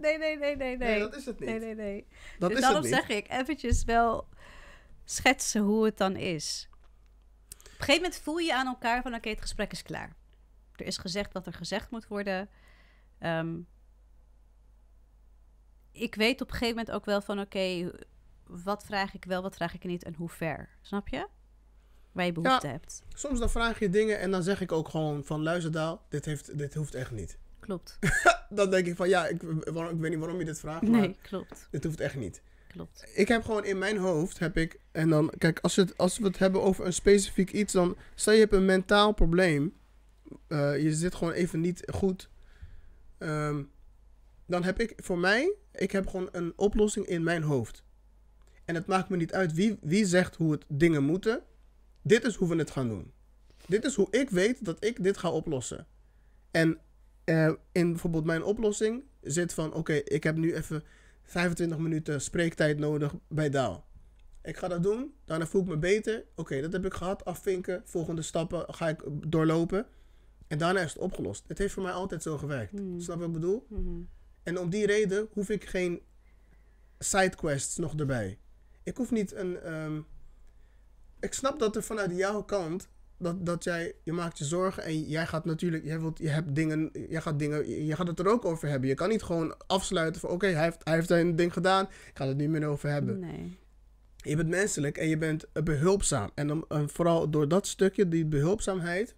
Nee, nee, nee, nee, nee. dat is het niet. Nee, nee, nee. Dat dus is daarom zeg ik eventjes wel schetsen hoe het dan is. Op een gegeven moment voel je aan elkaar van oké, het gesprek is klaar. Er is gezegd wat er gezegd moet worden. Ehm, ik weet op een gegeven moment ook wel van oké, wat vraag ik wel, wat vraag ik niet en hoe ver. Snap je? Waar je behoefte hebt. Soms dan vraag je dingen en dan zeg ik ook gewoon van luister Daal, dit, heeft, dit hoeft echt niet. Klopt. dan denk ik van ja, ik, ik weet niet waarom je dit vraagt. nee, klopt. Dit hoeft echt niet. Klopt. Ik heb gewoon in mijn hoofd, heb ik, en dan, kijk, als, het, als we het hebben over een specifiek iets, dan stel je hebt een mentaal probleem, eh, je zit gewoon even niet goed, ehm, dan heb ik voor mij, ik heb gewoon een oplossing in mijn hoofd. En het maakt me niet uit wie, wie zegt hoe het dingen moeten. Dit is hoe we het gaan doen. Dit is hoe ik weet dat ik dit ga oplossen. En eh, in bijvoorbeeld mijn oplossing zit van: oké, ik heb nu even 25 minuten spreektijd nodig bij Daal. Ik ga dat doen, daarna voel ik me beter. Oké, dat heb ik gehad, afvinken. Volgende stappen ga ik doorlopen. En daarna is het opgelost. Het heeft voor mij altijd zo gewerkt. Mm. Snap wat ik bedoel? Hmm. En om die reden hoef ik geen sidequests nog erbij. Ik hoef niet een. Ehm, ik snap dat er vanuit jouw kant dat, dat jij, je maakt je zorgen en jij gaat natuurlijk, jij, wilt, je hebt dingen, jij gaat dingen, je gaat het er ook over hebben. Je kan niet gewoon afsluiten van oké, hij, heeft, hij heeft zijn ding gedaan, ik ga het niet meer over hebben. Nee. Je bent menselijk en je bent behulpzaam. En, eh, vooral door dat stukje, die behulpzaamheid,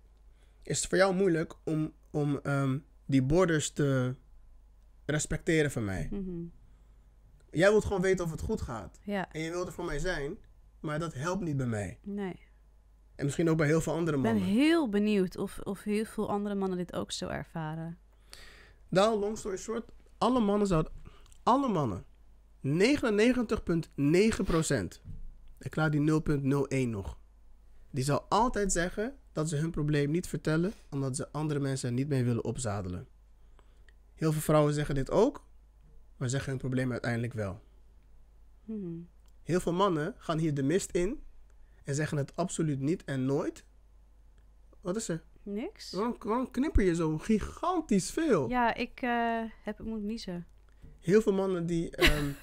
is het voor jou moeilijk om, om ehm, die borders te respecteren van mij. Mhm. Jij wilt gewoon weten of het goed gaat. Ja. En je wilt er voor mij zijn, maar dat helpt niet bij mij. Nee. En misschien ook bij heel veel andere mannen. Ik ben heel benieuwd of, of heel veel andere mannen dit ook zo ervaren. Nou, long story short, alle mannen zouden... Alle mannen. 99,9%. Ik laat die 0,01 nog. Die zal altijd zeggen dat ze hun probleem niet vertellen... omdat ze andere mensen er niet mee willen opzadelen. Heel veel vrouwen zeggen dit ook... maar zeggen hun probleem uiteindelijk wel. Hmm. Heel veel mannen gaan hier de mist in en zeggen het absoluut niet en nooit. Wat is er? Niks. Waarom, knipper je zo gigantisch veel? Ja, ik uh, heb, het moet niezen. Heel veel mannen die... Um,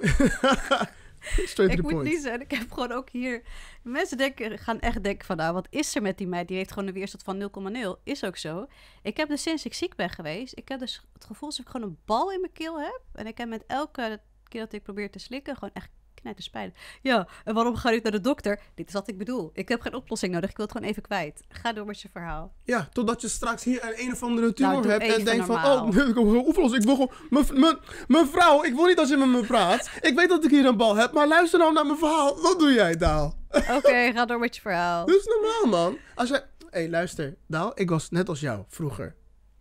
ik moet point. niezen en ik heb gewoon ook hier... Mensen denken, gaan echt denken van, nou, wat is er met die meid? Die heeft gewoon een weerstand van 0,0. Is ook zo. Ik heb dus sinds ik ziek ben geweest, ik heb dus het gevoel dat ik gewoon een bal in mijn keel heb. En ik heb met elke keer dat ik probeer te slikken, gewoon echt Nee, is pijn. Ja, en waarom ga ik naar de dokter? Dit is wat ik bedoel. Ik heb geen oplossing nodig. Ik wil het gewoon even kwijt. Ga door met je verhaal. Ja, totdat je straks hier een, een of andere nou, tumor hebt en denkt van, oh, ik wil geen oplossing. Ik wil gewoon, mijn vrouw, ik wil niet dat je met me praat. ik weet dat ik hier een bal heb, maar luister nou naar mijn verhaal. Wat doe jij, Daal? Oké, ga door met je verhaal. Dat is normaal, man. Als jij... Hé, hey, luister. Daal, ik was net als jou vroeger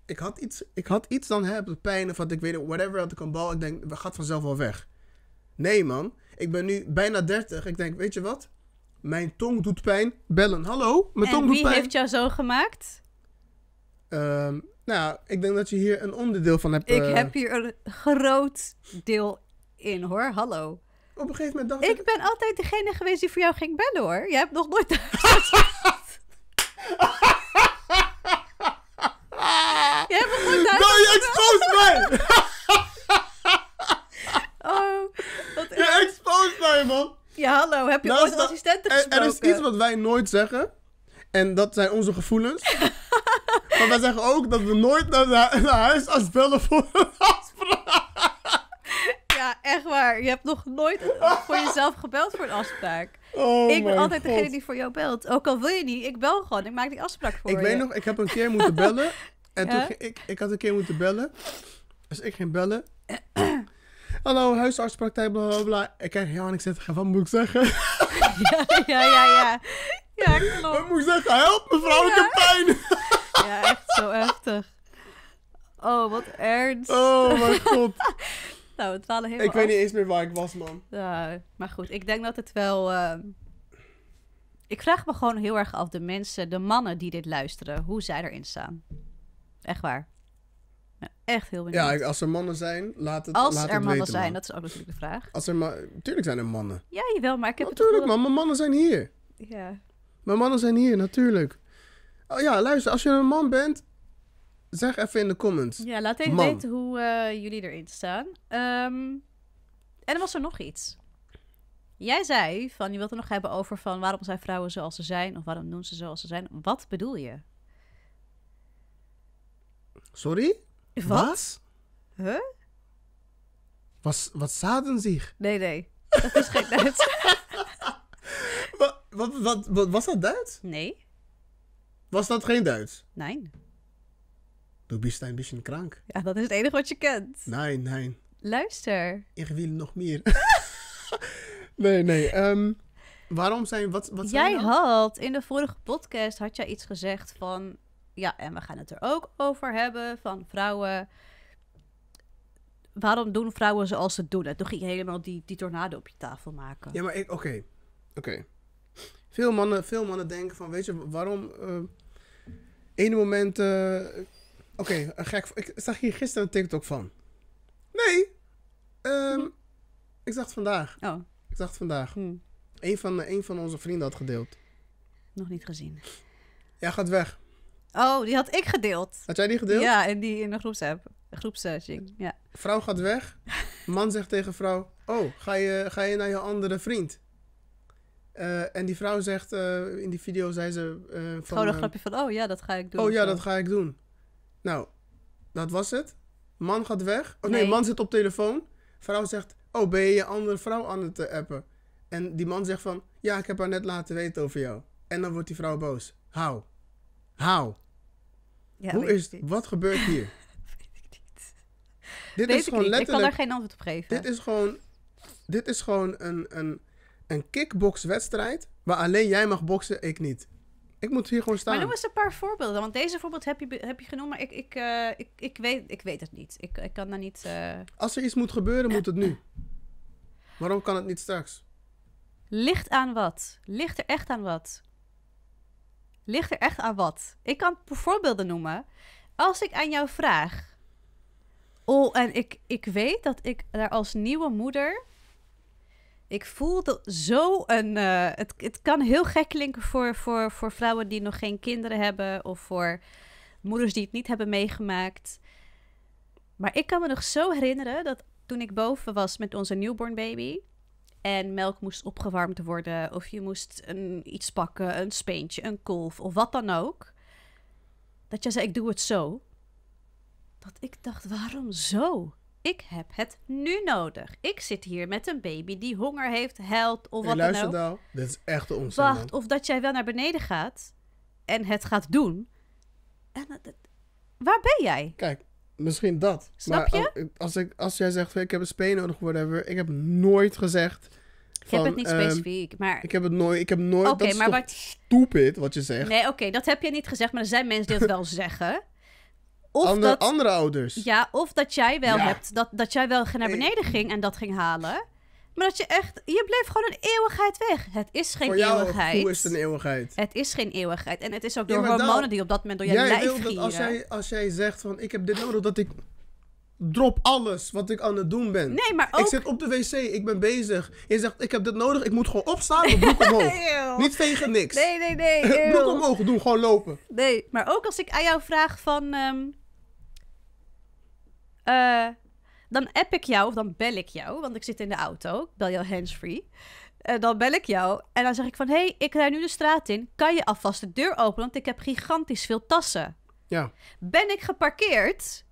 ik had iets, ik had iets dan heb pijn of wat ik weet, whatever, had ik een bal. Ik denk, we gaat vanzelf wel weg. Nee, man. Ik ben nu bijna 30. Ik denk, weet je wat? Mijn tong doet pijn. Bellen. Hallo, mijn tong doet pijn. wie heeft jou zo gemaakt? Um, nou, ik denk dat je hier een onderdeel van hebt. Ik eh, heb hier een groot deel in hoor. Hallo. Op een gegeven moment dacht ik... Ik ben altijd degene geweest die voor jou ging bellen hoor. Jij hebt nog nooit... Jij hebt nog nooit... No, je expose mij! Ja, hallo. Heb je ooit een assistente gesproken? Er is iets wat wij nooit zeggen. En dat zijn onze gevoelens. maar wij zeggen ook dat we nooit naar, naar als bellen voor een afspraak. Ja, echt waar. Je hebt nog nooit voor jezelf gebeld voor een afspraak. Oh ik ben altijd degene die voor jou belt. Ook al wil je niet, ik bel gewoon. Ik maak die afspraak voor je. Ik weet nog, ik heb een keer moeten bellen. En toen ik, ik had een keer moeten bellen. Dus ik ging bellen hallo, huisartspraktijk, bla bla bla. Ik kijk hier aan, ik zeg, wat moet ik zeggen? Ja, ja, ja, ja. Ja, klopt. moet ik zeggen? Help, mevrouw, ik heb pijn. Ja, echt zo heftig. Oh, wat ernst. Oh, mijn god. nou, het waren helemaal Ik weet niet eens meer waar ik was, man. maar goed, ik denk dat het wel... Ehm, ik vraag me gewoon heel erg af de mensen, de mannen die dit luisteren, hoe zij erin staan. Echt waar echt heel benieuwd. Ja, als er mannen zijn, laat het Als er mannen zijn, dat is ook natuurlijk de vraag. Als er ma- Tuurlijk zijn er mannen. Ja, wel maar ik heb Natuurlijk, het man. Mijn mannen zijn hier. Ja. Mijn mannen zijn hier, natuurlijk. Oh ja, luister, als je een man bent, zeg even in de comments. Ja, laat even weten hoe eh, jullie erin staan. Ehm, en dan was er nog iets. Jij zei van je wilt het nog hebben over van waarom zijn vrouwen zoals ze zijn of waarom doen ze zoals ze zijn. Wat bedoel je? Sorry? Wat? Huh? Was, wat zaden zich? Nee, nee. Dat is geen Duits. wat, wat, wat, was dat Duits? Nee. Was dat geen Duits? Nee. Du bist een beetje krank. Ja, dat is het enige wat je kent. Nee, nee. Luister. Ik wil nog meer. nee, nee. Um, waarom zijn... Wat, wat jij nou? had in de vorige podcast had jij iets gezegd van... Ja, en we gaan het er ook over hebben van vrouwen. Waarom doen vrouwen zoals ze doen? En toch helemaal die, die tornado op je tafel maken. Ja, maar ik, oké. Oké. Veel, mannen, veel mannen denken van, weet je, waarom... Uh, ene moment... Eh, oké, gek... Ik zag hier gisteren een TikTok van. Nee. Ehm, mhm. Ik zag vandaag. Oh. Ik zag vandaag. Hm. Een, van, een van onze vrienden had gedeeld. Nog niet gezien. Ja, gaat weg. Oh, die had ik gedeeld. Had jij die gedeeld? Ja, en die in de groepsapp. Groepssetting, ja. Vrouw gaat weg. Man zegt tegen vrouw... Oh, ga je, ga je naar je andere vriend? Eh, en die vrouw zegt... Eh, in die video zei ze... Eh, van, Gewoon een grapje van... Oh ja, dat ga ik doen. Oh ja, dat ga ik doen. Nou, dat was het. Man gaat weg. Oh nee, man zit op telefoon. Vrouw zegt... Oh, ben je je andere vrouw aan het appen? En die man zegt van... Ja, ik heb haar net laten weten over jou. En dan wordt die vrouw boos. Hou. Hou. Hoe is, wat gebeurt hier? weet ik niet. Dit is gewoon letterlijk. Ik kan daar geen antwoord op geven. Dit is gewoon, dit is gewoon een, een, een kickboxwedstrijd waar alleen jij mag boksen, ik niet. Ik moet hier gewoon staan. Maar noem eens een paar voorbeelden. Want deze voorbeeld heb je, heb je genoemd, maar ik, ik, eh, ik, ik, weet, ik weet het niet. Ik, ik kan daar niet... Eh, Als er iets moet gebeuren, moet het nu. Waarom kan het niet straks? Ligt aan wat? Ligt er echt aan wat? ligt er echt aan wat. Ik kan voorbeelden noemen. Als ik aan jou vraag. Oh, en ik, ik weet dat ik daar als nieuwe moeder. Ik voel zo een. Eh, het, het kan heel gek klinken voor, voor, voor vrouwen die nog geen kinderen hebben. Of voor moeders die het niet hebben meegemaakt. Maar ik kan me nog zo herinneren dat toen ik boven was met onze newborn baby. En melk moest opgewarmd worden. Of je moest een, iets pakken, een speentje, een kolf of wat dan ook. Dat jij zei, ik doe het zo. Dat ik dacht, waarom zo? Ik heb het nu nodig. Ik zit hier met een baby die honger heeft, helpt of wat dan ook. Nou, dit is echt onzin. Wacht, of dat jij wel naar beneden gaat en het gaat doen. En, waar ben jij? Kijk, Misschien dat. Snap maar je? Als, ik, als jij zegt, ik heb een speen nodig, whatever. Ik heb nooit gezegd... Ik heb het niet ehm, specifiek, maar... Ik heb het nooit... Ik heb nooit... dat maar wat... stupid wat je zegt. Nee, oké, dat heb je niet gezegd. Maar er zijn mensen die het wel zeggen. Of dat, andere ouders. Ja, of dat jij wel hebt... Dat, dat jij wel naar beneden ging en dat ging halen. Maar dat je echt, je bleef gewoon een eeuwigheid weg. Het is geen Voor jou, eeuwigheid. Hoe is het een eeuwigheid? Het is geen eeuwigheid. En het is ook door hormonen die op dat moment door je jij lijf wil dat als jij, als jij zegt van ik heb dit nodig, dat ik drop alles wat ik aan het doen ben. Nee, maar ook... Ik zit op de wc, ik ben bezig. Je zegt, ik heb dit nodig, ik moet gewoon opstaan, mijn broek omhoog. Niet tegen niks. Nee, nee, nee. broek omhoog doen, gewoon lopen. Nee, maar ook als ik aan jou vraag van... Ehm, eh, dan app ik jou of dan bel ik jou, want ik zit in de auto. Ik bel jou handsfree. Eh, dan bel ik jou en dan zeg ik van... hé, hey, ik rij nu de straat in. Kan je alvast de deur openen? Want ik heb gigantisch veel tassen. Ja. Ben ik geparkeerd?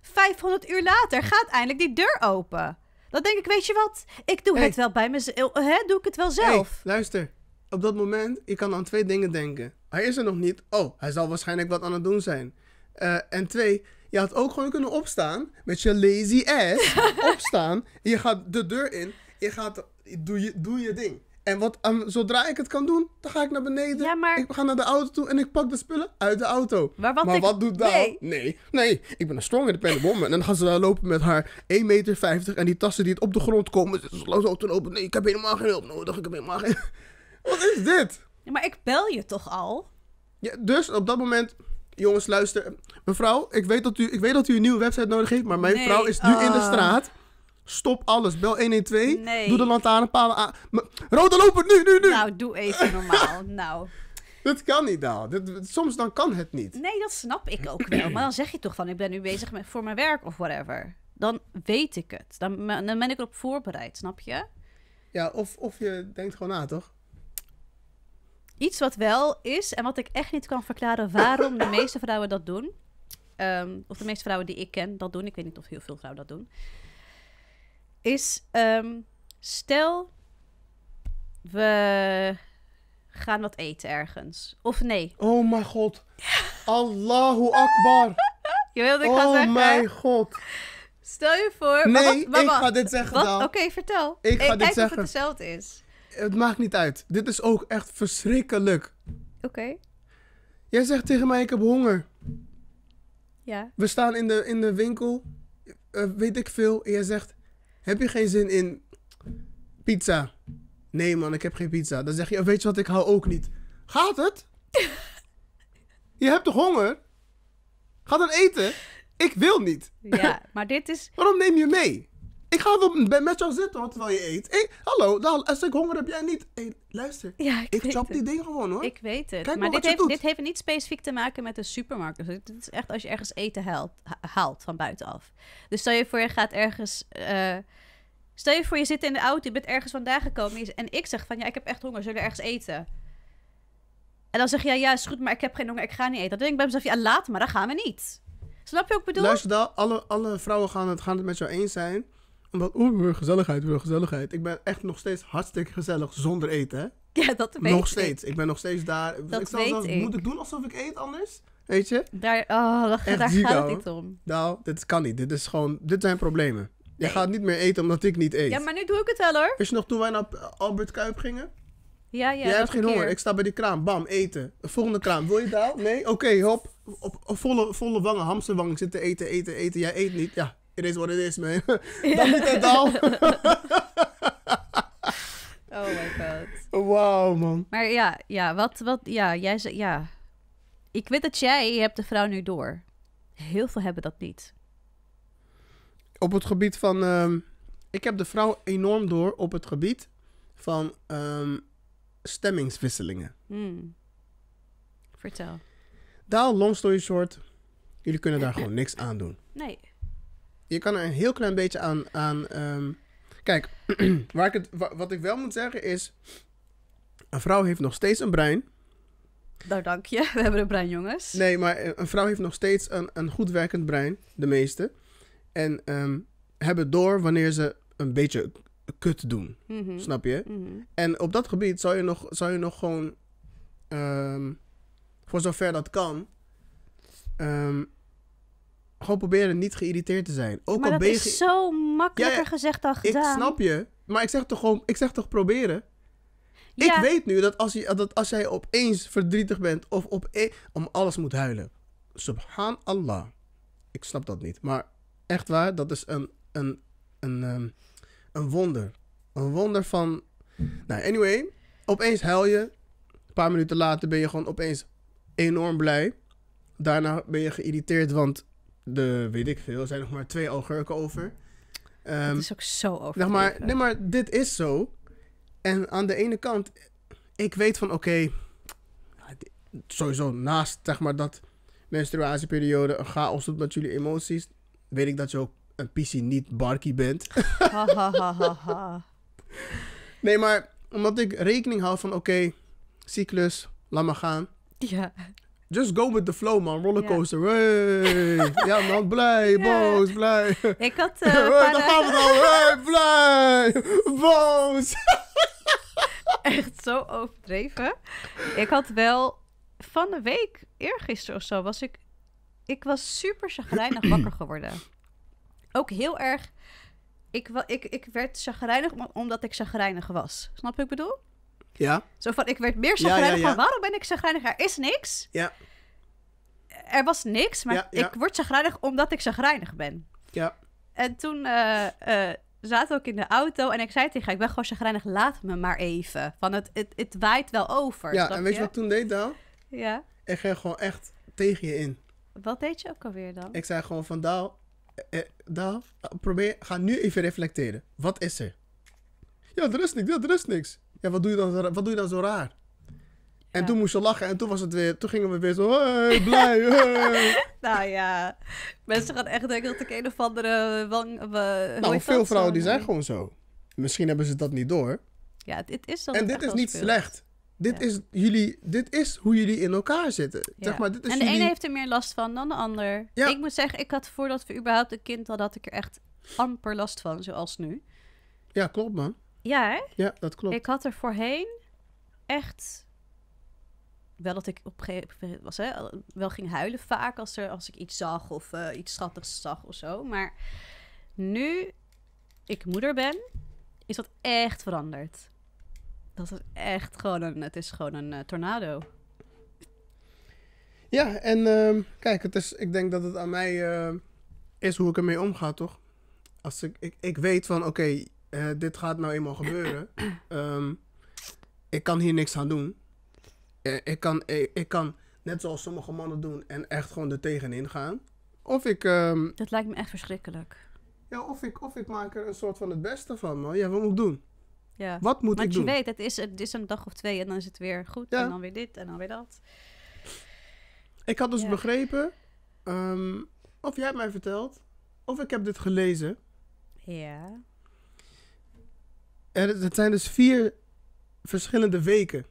500 uur later gaat eindelijk die deur open. Dan denk ik, weet je wat? Ik doe het wel bij mezelf. Eh, doe ik het wel zelf? Hey, luister, op dat moment, ik kan aan twee dingen denken. Hij is er nog niet. Oh, hij zal waarschijnlijk wat aan het doen zijn. Eh, en twee, je had ook gewoon kunnen opstaan met je lazy ass. opstaan. je gaat de deur in. Je gaat, doe, je, doe je ding. En wat, zodra ik het kan doen, dan ga ik naar beneden. Ik ga naar de auto toe en ik pak de spullen uit de auto. Maar wat, maar ik... doet Nee. nee. nee, ik ben een strong independent woman. En dan gaan ze daar lopen met haar 1,50 meter en die tassen die het op de grond komen. Zo te lopen. Nee, ik heb helemaal geen hulp nodig. Ik heb helemaal geen... wat is dit? Ja, maar ik bel je toch al? Ja, dus op dat moment, jongens, luister. Mevrouw, ik weet dat u, ik weet dat u een nieuwe website nodig heeft, maar mijn vrouw is nu in de ah. straat. Stop alles. Bel 112. Doe de lantaarnpalen aan. Rode loper, nu, nu, nu. Nou, doe even normaal. nou. Dat kan niet, nou. soms dan kan het niet. Nee, dat snap ik ook wel. Maar dan zeg je toch van, ik ben nu bezig met, voor mijn werk of whatever. Dan weet ik het. Dan, dan ben ik erop voorbereid, snap je? Ja, of, of je denkt gewoon na, toch? Iets wat wel is en wat ik echt niet kan verklaren waarom de meeste vrouwen dat doen, Ehm, of de meeste vrouwen die ik ken dat doen, ik weet niet of heel veel vrouwen dat doen, is ehm, stel we gaan wat eten ergens. Of nee. Oh mijn god. Allahu akbar. Je wilde ik oh gaan zeggen. Oh mijn god. Stel je voor. Nee, ik ga dit zeggen dan. Oké, vertel. Ik, ik ga dit zeggen. het hetzelfde is. Het maakt niet uit. Dit is ook echt verschrikkelijk. Oké. Jij zegt tegen mij, ik heb honger. Ja. We staan in de, in de winkel, eh, weet ik veel. En jij zegt, heb je geen zin in pizza? Nee man, ik heb geen pizza. Dan zeg je, weet je wat, ik hou ook niet. Gaat het? je hebt toch honger? Ga dan eten? Ik wil niet. Ja, maar dit is... Waarom neem je mee? Ik ga wel met jou zitten hoor, terwijl je eet. hallo, als ik honger heb, jij niet. Hey, luister, ik, ik chop die ding gewoon hoor. Ik weet het. Kijk maar, dit, heeft, dit heeft niet specifiek te maken met de supermarkt. Dus dit is echt als je ergens eten haalt, van buitenaf. Dus stel je voor, je gaat ergens. Uh, stel je voor, je zit in de auto, je bent ergens vandaan gekomen. En ik zeg van ja, ik heb echt honger, zullen we ergens eten? En dan zeg je ja, is goed, maar ik heb geen honger, ik ga niet eten. Dan denk ik bij mezelf, ja, laat maar, dan gaan we niet. Snap je ook bedoel? Luister dan, alle, alle vrouwen gaan het, gaan het met jou eens zijn omdat, oeh, gezelligheid, weer gezelligheid. Ik ben echt nog steeds hartstikke gezellig zonder eten, Ja, dat weet Nog steeds. Ik. ben nog steeds daar. Dat ik zal zelfs, Moet ik doen alsof ik eet anders? Weet je? Daar, oh, daar gaat het niet om. Nou, dit kan niet. Dit is gewoon... Dit zijn problemen. Nee. Je gaat niet meer eten omdat ik niet eet. Ja, maar nu doe ik het wel, hoor. Is je nog toen wij naar Albert Kuip gingen? Ja, ja. Jij hebt geen honger. Ik sta bij die kraam. Bam, eten. Volgende kraam. Wil je daar? Nee? Oké, hop. Op, volle, volle wangen, hamsterwang zitten eten, eten, eten. Jij eet niet. Ja, it is what it is, man. Dan niet het al. oh my god. Wauw, man. Maar ja, ja, wat, wat, ja, jij zegt. ja. Ik weet dat jij, hebt de vrouw nu door. Heel veel hebben dat niet. Op het gebied van, ehm, ik heb de vrouw enorm door op het gebied van ehm, stemmingswisselingen. Hmm. Vertel. Daal, long story short, jullie kunnen daar gewoon niks aan doen. Nee je kan er een heel klein beetje aan. aan ehm, kijk, waar ik het, wat ik wel moet zeggen is. Een vrouw heeft nog steeds een brein. Daar dank je. We hebben een brein, jongens. Nee, maar eh, een vrouw heeft nog steeds een, een goed werkend brein, de meeste. En ehm, hebben door wanneer ze een beetje kut doen. Mhm. Snap je? Mhm. En op dat gebied zou je nog, zou je nog gewoon, ehm, voor zover dat kan, gewoon proberen niet geïrriteerd te zijn. Ook al dat is zo makkelijker gezegd dan gedaan. Ik snap je, maar ik zeg toch gewoon, ik zeg toch proberen. Ik weet nu dat als, je, dat als jij opeens verdrietig bent of op e- om alles moet huilen. Subhanallah. Ik snap dat niet. Maar echt waar, dat is een, een, een, een, ehm, een wonder. Een wonder van... Nou, anyway. Opeens huil je. Een paar minuten later ben je gewoon opeens enorm blij. Daarna ben je geïrriteerd, want de, weet ik veel, er zijn nog maar twee augurken over. Um, dat ehm, is ook zo over. Nog maar, nee, maar dit is zo. En aan de ene kant, ik weet van oké, sowieso naast zeg maar dat menstruatieperiode een chaos op met jullie emoties, weet ik dat je ook een PC niet barkie bent. Ha, nee, maar omdat ik rekening hou van oké, cyclus, laat maar gaan. Ja. Just go with the flow, man. Rollercoaster. Ja, hey. ja man. Blij, boos, blij. Ik had... Uh, eh, hey, gaan we dan. Hey, blij, boos. Echt zo overdreven. Ik had wel van de week, eergisteren of zo, was ik... Ik was super chagrijnig wakker geworden. Ook heel erg... Ik, ik, ik werd chagrijnig omdat ik chagrijnig was. Snap je wat ik bedoel? Ja. Zo van, ik werd meer chagrijnig van, waarom ben ik chagrijnig? Er is niks. Ja. Er was niks, maar ik word chagrijnig omdat ik chagrijnig ben. Ja. En toen uh, zaten we ook in de auto en ik zei tegen haar, ik ben gewoon chagrijnig, laat me maar even. Van het, het, het waait wel over. Ja, en weet je wat toen deed dan? Ja. Ik ging gewoon echt tegen je in. Wat deed je ook alweer dan? Ik zei gewoon van, Daal, eh, eh Daal probeer, ga nu even reflecteren. Wat is er? Ja, er is niks, er is niks. Ja, wat doe je dan, wat doe je dan zo raar? En toen moest ze lachen en toen was het weer, toen gingen we weer zo, hey, blij, nou ja, mensen gaan echt denken dat ik een of andere wang... nou, veel vrouwen die zijn gewoon zo. Misschien hebben ze dat niet door. Ja, dit is dan En dit is niet slecht. Dit, is jullie, dit is hoe jullie in elkaar zitten. Zeg maar, dit is en de jullie... ene heeft er meer last van dan de ander. Ik moet zeggen, ik had voordat we überhaupt een kind hadden, had ik er echt amper last van, zoals nu. Ja, klopt man. Ja, hè? Ja, dat klopt. Ik had er voorheen echt wel dat ik op een gegeven moment was, hè, wel ging huilen vaak als, er, als ik iets zag of eh, iets schattigs zag of zo. Maar nu ik moeder ben, is dat echt veranderd. Dat is echt gewoon een, het is gewoon een eh, tornado. Ja, en ehm, kijk, het is, ik denk dat het aan mij eh, is hoe ik ermee omga, toch? Als ik, ik, ik weet van, oké, eh, dit gaat nou eenmaal gebeuren. Ehm, ik kan hier niks aan doen. Eh, ik, kan, eh, ik, kan net zoals sommige mannen doen en echt gewoon er tegenin gaan. Of ik... Ehm, dat lijkt me echt verschrikkelijk. Ja, of ik, of ik maak er een soort van het beste van. Man. Ja, wat moet ik doen? Ja. Wat moet ik doen? Want je weet, het is, het is een dag of twee en dan is het weer goed. En dan weer dit en dan weer dat. Ik had dus begrepen, ehm, of jij hebt mij verteld, of ik heb dit gelezen. Ja. Er, het zijn dus vier verschillende weken.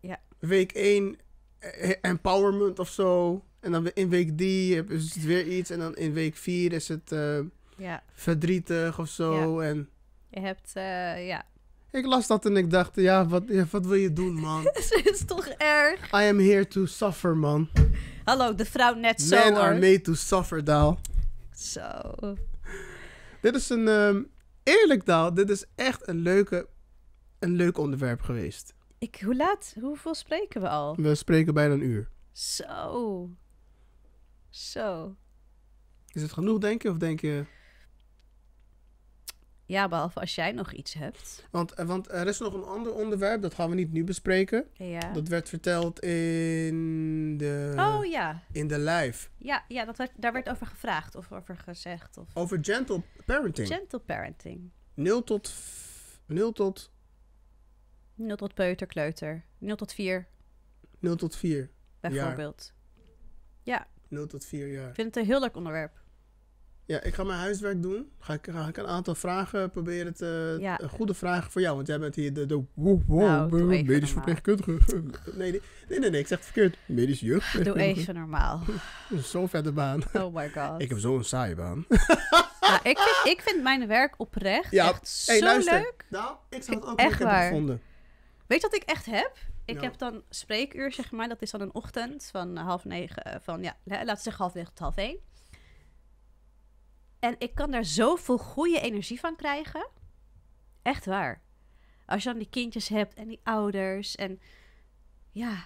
Ja. Week 1 eh, eh, empowerment of zo. En dan in week 3 is het weer iets. En dan in week 4 is het uh, ja. verdrietig of zo. En je hebt, uh, ja. Ik las dat en ik dacht, ja, wat, wat wil je doen, man? Het is toch erg? I am here to suffer, man. Hallo, de vrouw net zo. Men are made to suffer, Daal. Zo. Dit is een. Ehm, eerlijk dan. dit is echt een, leuke, een leuk onderwerp geweest. Ik, hoe laat? Hoeveel spreken we al? We spreken bijna een uur. Zo. Zo. Is het genoeg, denk je? Of denk je... Ja, behalve als jij nog iets hebt. Want, eh, want er is nog een ander onderwerp, dat gaan we niet nu bespreken. Ja. Dat werd verteld in de... Oh ja. In de live. Ja, ja dat daar werd over gevraagd of over gezegd. Of... Over gentle parenting. Gentle parenting. 0 tot... 0 tot... 0 tot peuter, kleuter. 0 tot 4. 0 tot 4. Bijvoorbeeld. Ja. 0 tot 4 jaar. Ik vind het een heel leuk onderwerp. Ja, ik ga mijn huiswerk doen. Ga ik, ga ik een aantal vragen proberen te... Eh, goede vragen voor jou, want jij bent hier de, nou, medisch verpleegkundige. Nee, nee, nee, nee, ik zeg het verkeerd. Medisch jeugd. Doe even normaal. zo vette baan. Oh my god. Ik heb zo'n saaie baan. ik, vind, ik vind mijn werk oprecht echt hey, zo leuk. Nou, ik zou het ook echt leuk gevonden. Weet je wat ik echt heb? Ik nou. heb dan spreekuur, zeg maar. Dat is dan een ochtend van half negen. Eh, van ja, laten we zeggen half negen tot half één. En ik kan daar zoveel goede energie van krijgen. Echt waar. Als je dan die kindjes hebt en die ouders. En ja.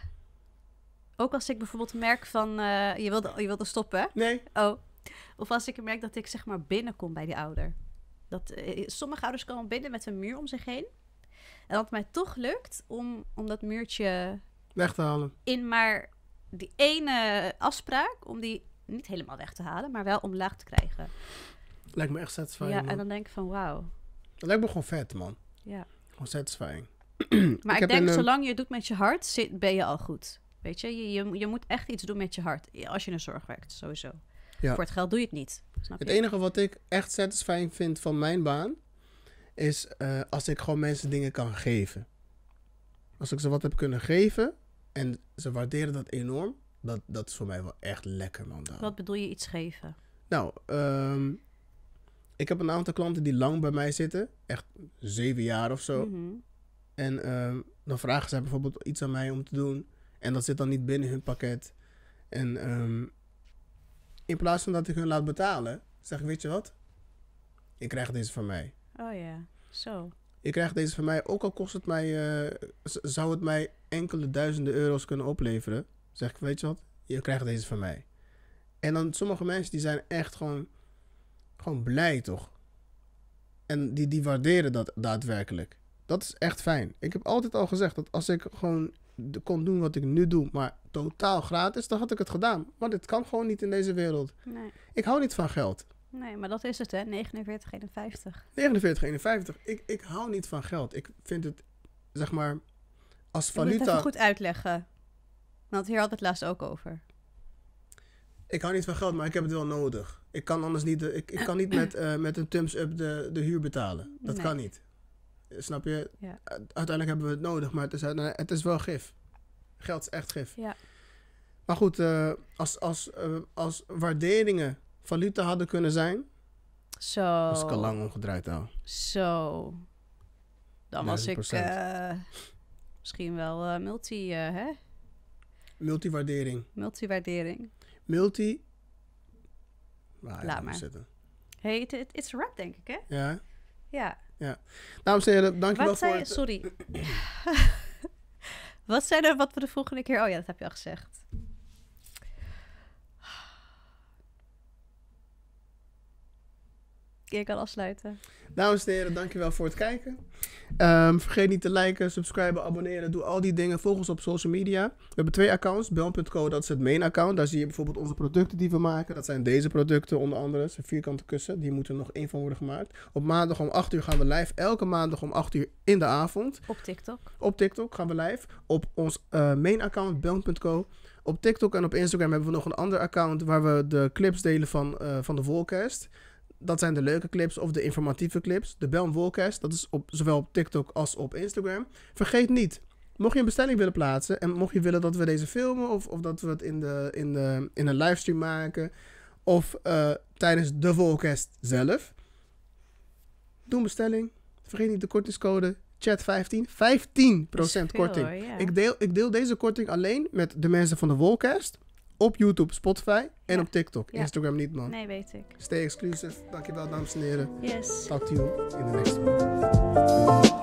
Ook als ik bijvoorbeeld merk van. Eh, je, wilde, je wilde stoppen? Nee. Oh. Of als ik merk dat ik zeg maar binnenkom bij die ouder. Dat, eh, sommige ouders komen binnen met een muur om zich heen. En dat het mij toch lukt om, om dat muurtje. weg te halen. In maar die ene afspraak. Om die niet helemaal weg te halen, maar wel omlaag te krijgen. Lijkt me echt satisfying. Ja, en dan denk ik van wauw. Dat lijkt me gewoon vet, man. Ja. Gewoon satisfying. maar ik, denk, zolang je het doet met je hart, zit, ben je al goed. Weet je? Je, je, je moet echt iets doen met je hart. Als je een zorg werkt, sowieso. Voor het geld doe je het niet. het enige wat ik echt satisfying vind van mijn baan, is eh, als ik gewoon mensen dingen kan geven. Als ik ze wat heb kunnen geven en ze waarderen dat enorm, dat, dat is voor mij wel echt lekker, man. Wat bedoel je iets geven? Nou, ehm, ik heb een aantal klanten die lang bij mij zitten. Echt zeven jaar of zo. Mhm. En ehm, dan vragen zij bijvoorbeeld iets aan mij om te doen. En dat zit dan niet binnen hun pakket. En ehm, in plaats van dat ik hun laat betalen, zeg ik, weet je wat? Ik krijg deze van mij. Oh ja, zo. Ik krijg deze van mij, ook al kost het mij, eh, zou het mij enkele duizenden euro's kunnen opleveren. Zeg ik, weet je wat, je krijgt deze van mij. En dan sommige mensen die zijn echt gewoon, gewoon blij toch. En die, die waarderen dat daadwerkelijk. Dat is echt fijn. Ik heb altijd al gezegd dat als ik gewoon kon doen wat ik nu doe, maar totaal gratis, dan had ik het gedaan. Maar het kan gewoon niet in deze wereld. Nee. Ik hou niet van geld. Nee, maar dat is het hè, 49,51. 49,51. Ik, ik hou niet van geld. Ik vind het, zeg maar, als valuta... Ik moet het even goed uitleggen. Want hier altijd het laatst ook over. Ik hou niet van geld, maar ik heb het wel nodig. Ik kan anders niet, ik, ik kan niet met, eh, met een thumbs-up de, de huur betalen. Dat kan niet. Snap je? Uiteindelijk hebben we het nodig, maar het is, het is wel gif. Geld is echt gif. Ja. Maar goed, eh, als, als, eh, als waarderingen valuta hadden kunnen zijn. Zo. Was ik al lang omgedraaid al. Zo. Dan was ik misschien wel multi, hè? Multiwaardering. Multiwaardering. Multi. Nou, Laat maar. Zitten. het it, is rap, denk ik, hè? Ja. Ja. ja. Dames en heren, dankjewel wat voor zei, het... Sorry. wat zijn er wat we de volgende keer... Oh ja, dat heb je al gezegd. keer kan afsluiten. Dames en heren, dankjewel voor het kijken. Ehm, vergeet niet te liken, subscriben, abonneren. Doe al die dingen. Volg ons op social media. We hebben twee accounts. Bel.co, dat is het main account. Daar zie je bijvoorbeeld onze producten die we maken. Dat zijn deze producten onder andere. zijn vierkante kussen. Die moeten nog één van worden gemaakt. Op maandag om 8 uur gaan we live. Elke maandag om 8 uur in de avond. Op TikTok. Op TikTok gaan we live. Op ons eh, main account, Bel.co. Op TikTok en op Instagram hebben we nog een ander account waar we de clips delen van, eh, van de Volcast dat zijn de leuke clips of de informatieve clips. De Belm Wallcast, dat is op, zowel op TikTok als op Instagram. Vergeet niet, mocht je een bestelling willen plaatsen en mocht je willen dat we deze filmen of, of dat we het in, de, in, de, in een livestream maken of eh, tijdens de Wallcast zelf, doe een bestelling. Vergeet niet de kortingscode chat 15. 15% korting. Ik, deel, ik deel deze korting alleen met de mensen van de Wallcast. Op YouTube, Spotify en op TikTok. Instagram niet, man. Nee, weet ik. Stay exclusive. Dankjewel, dames en heren. Yes. Talk to you in the next one.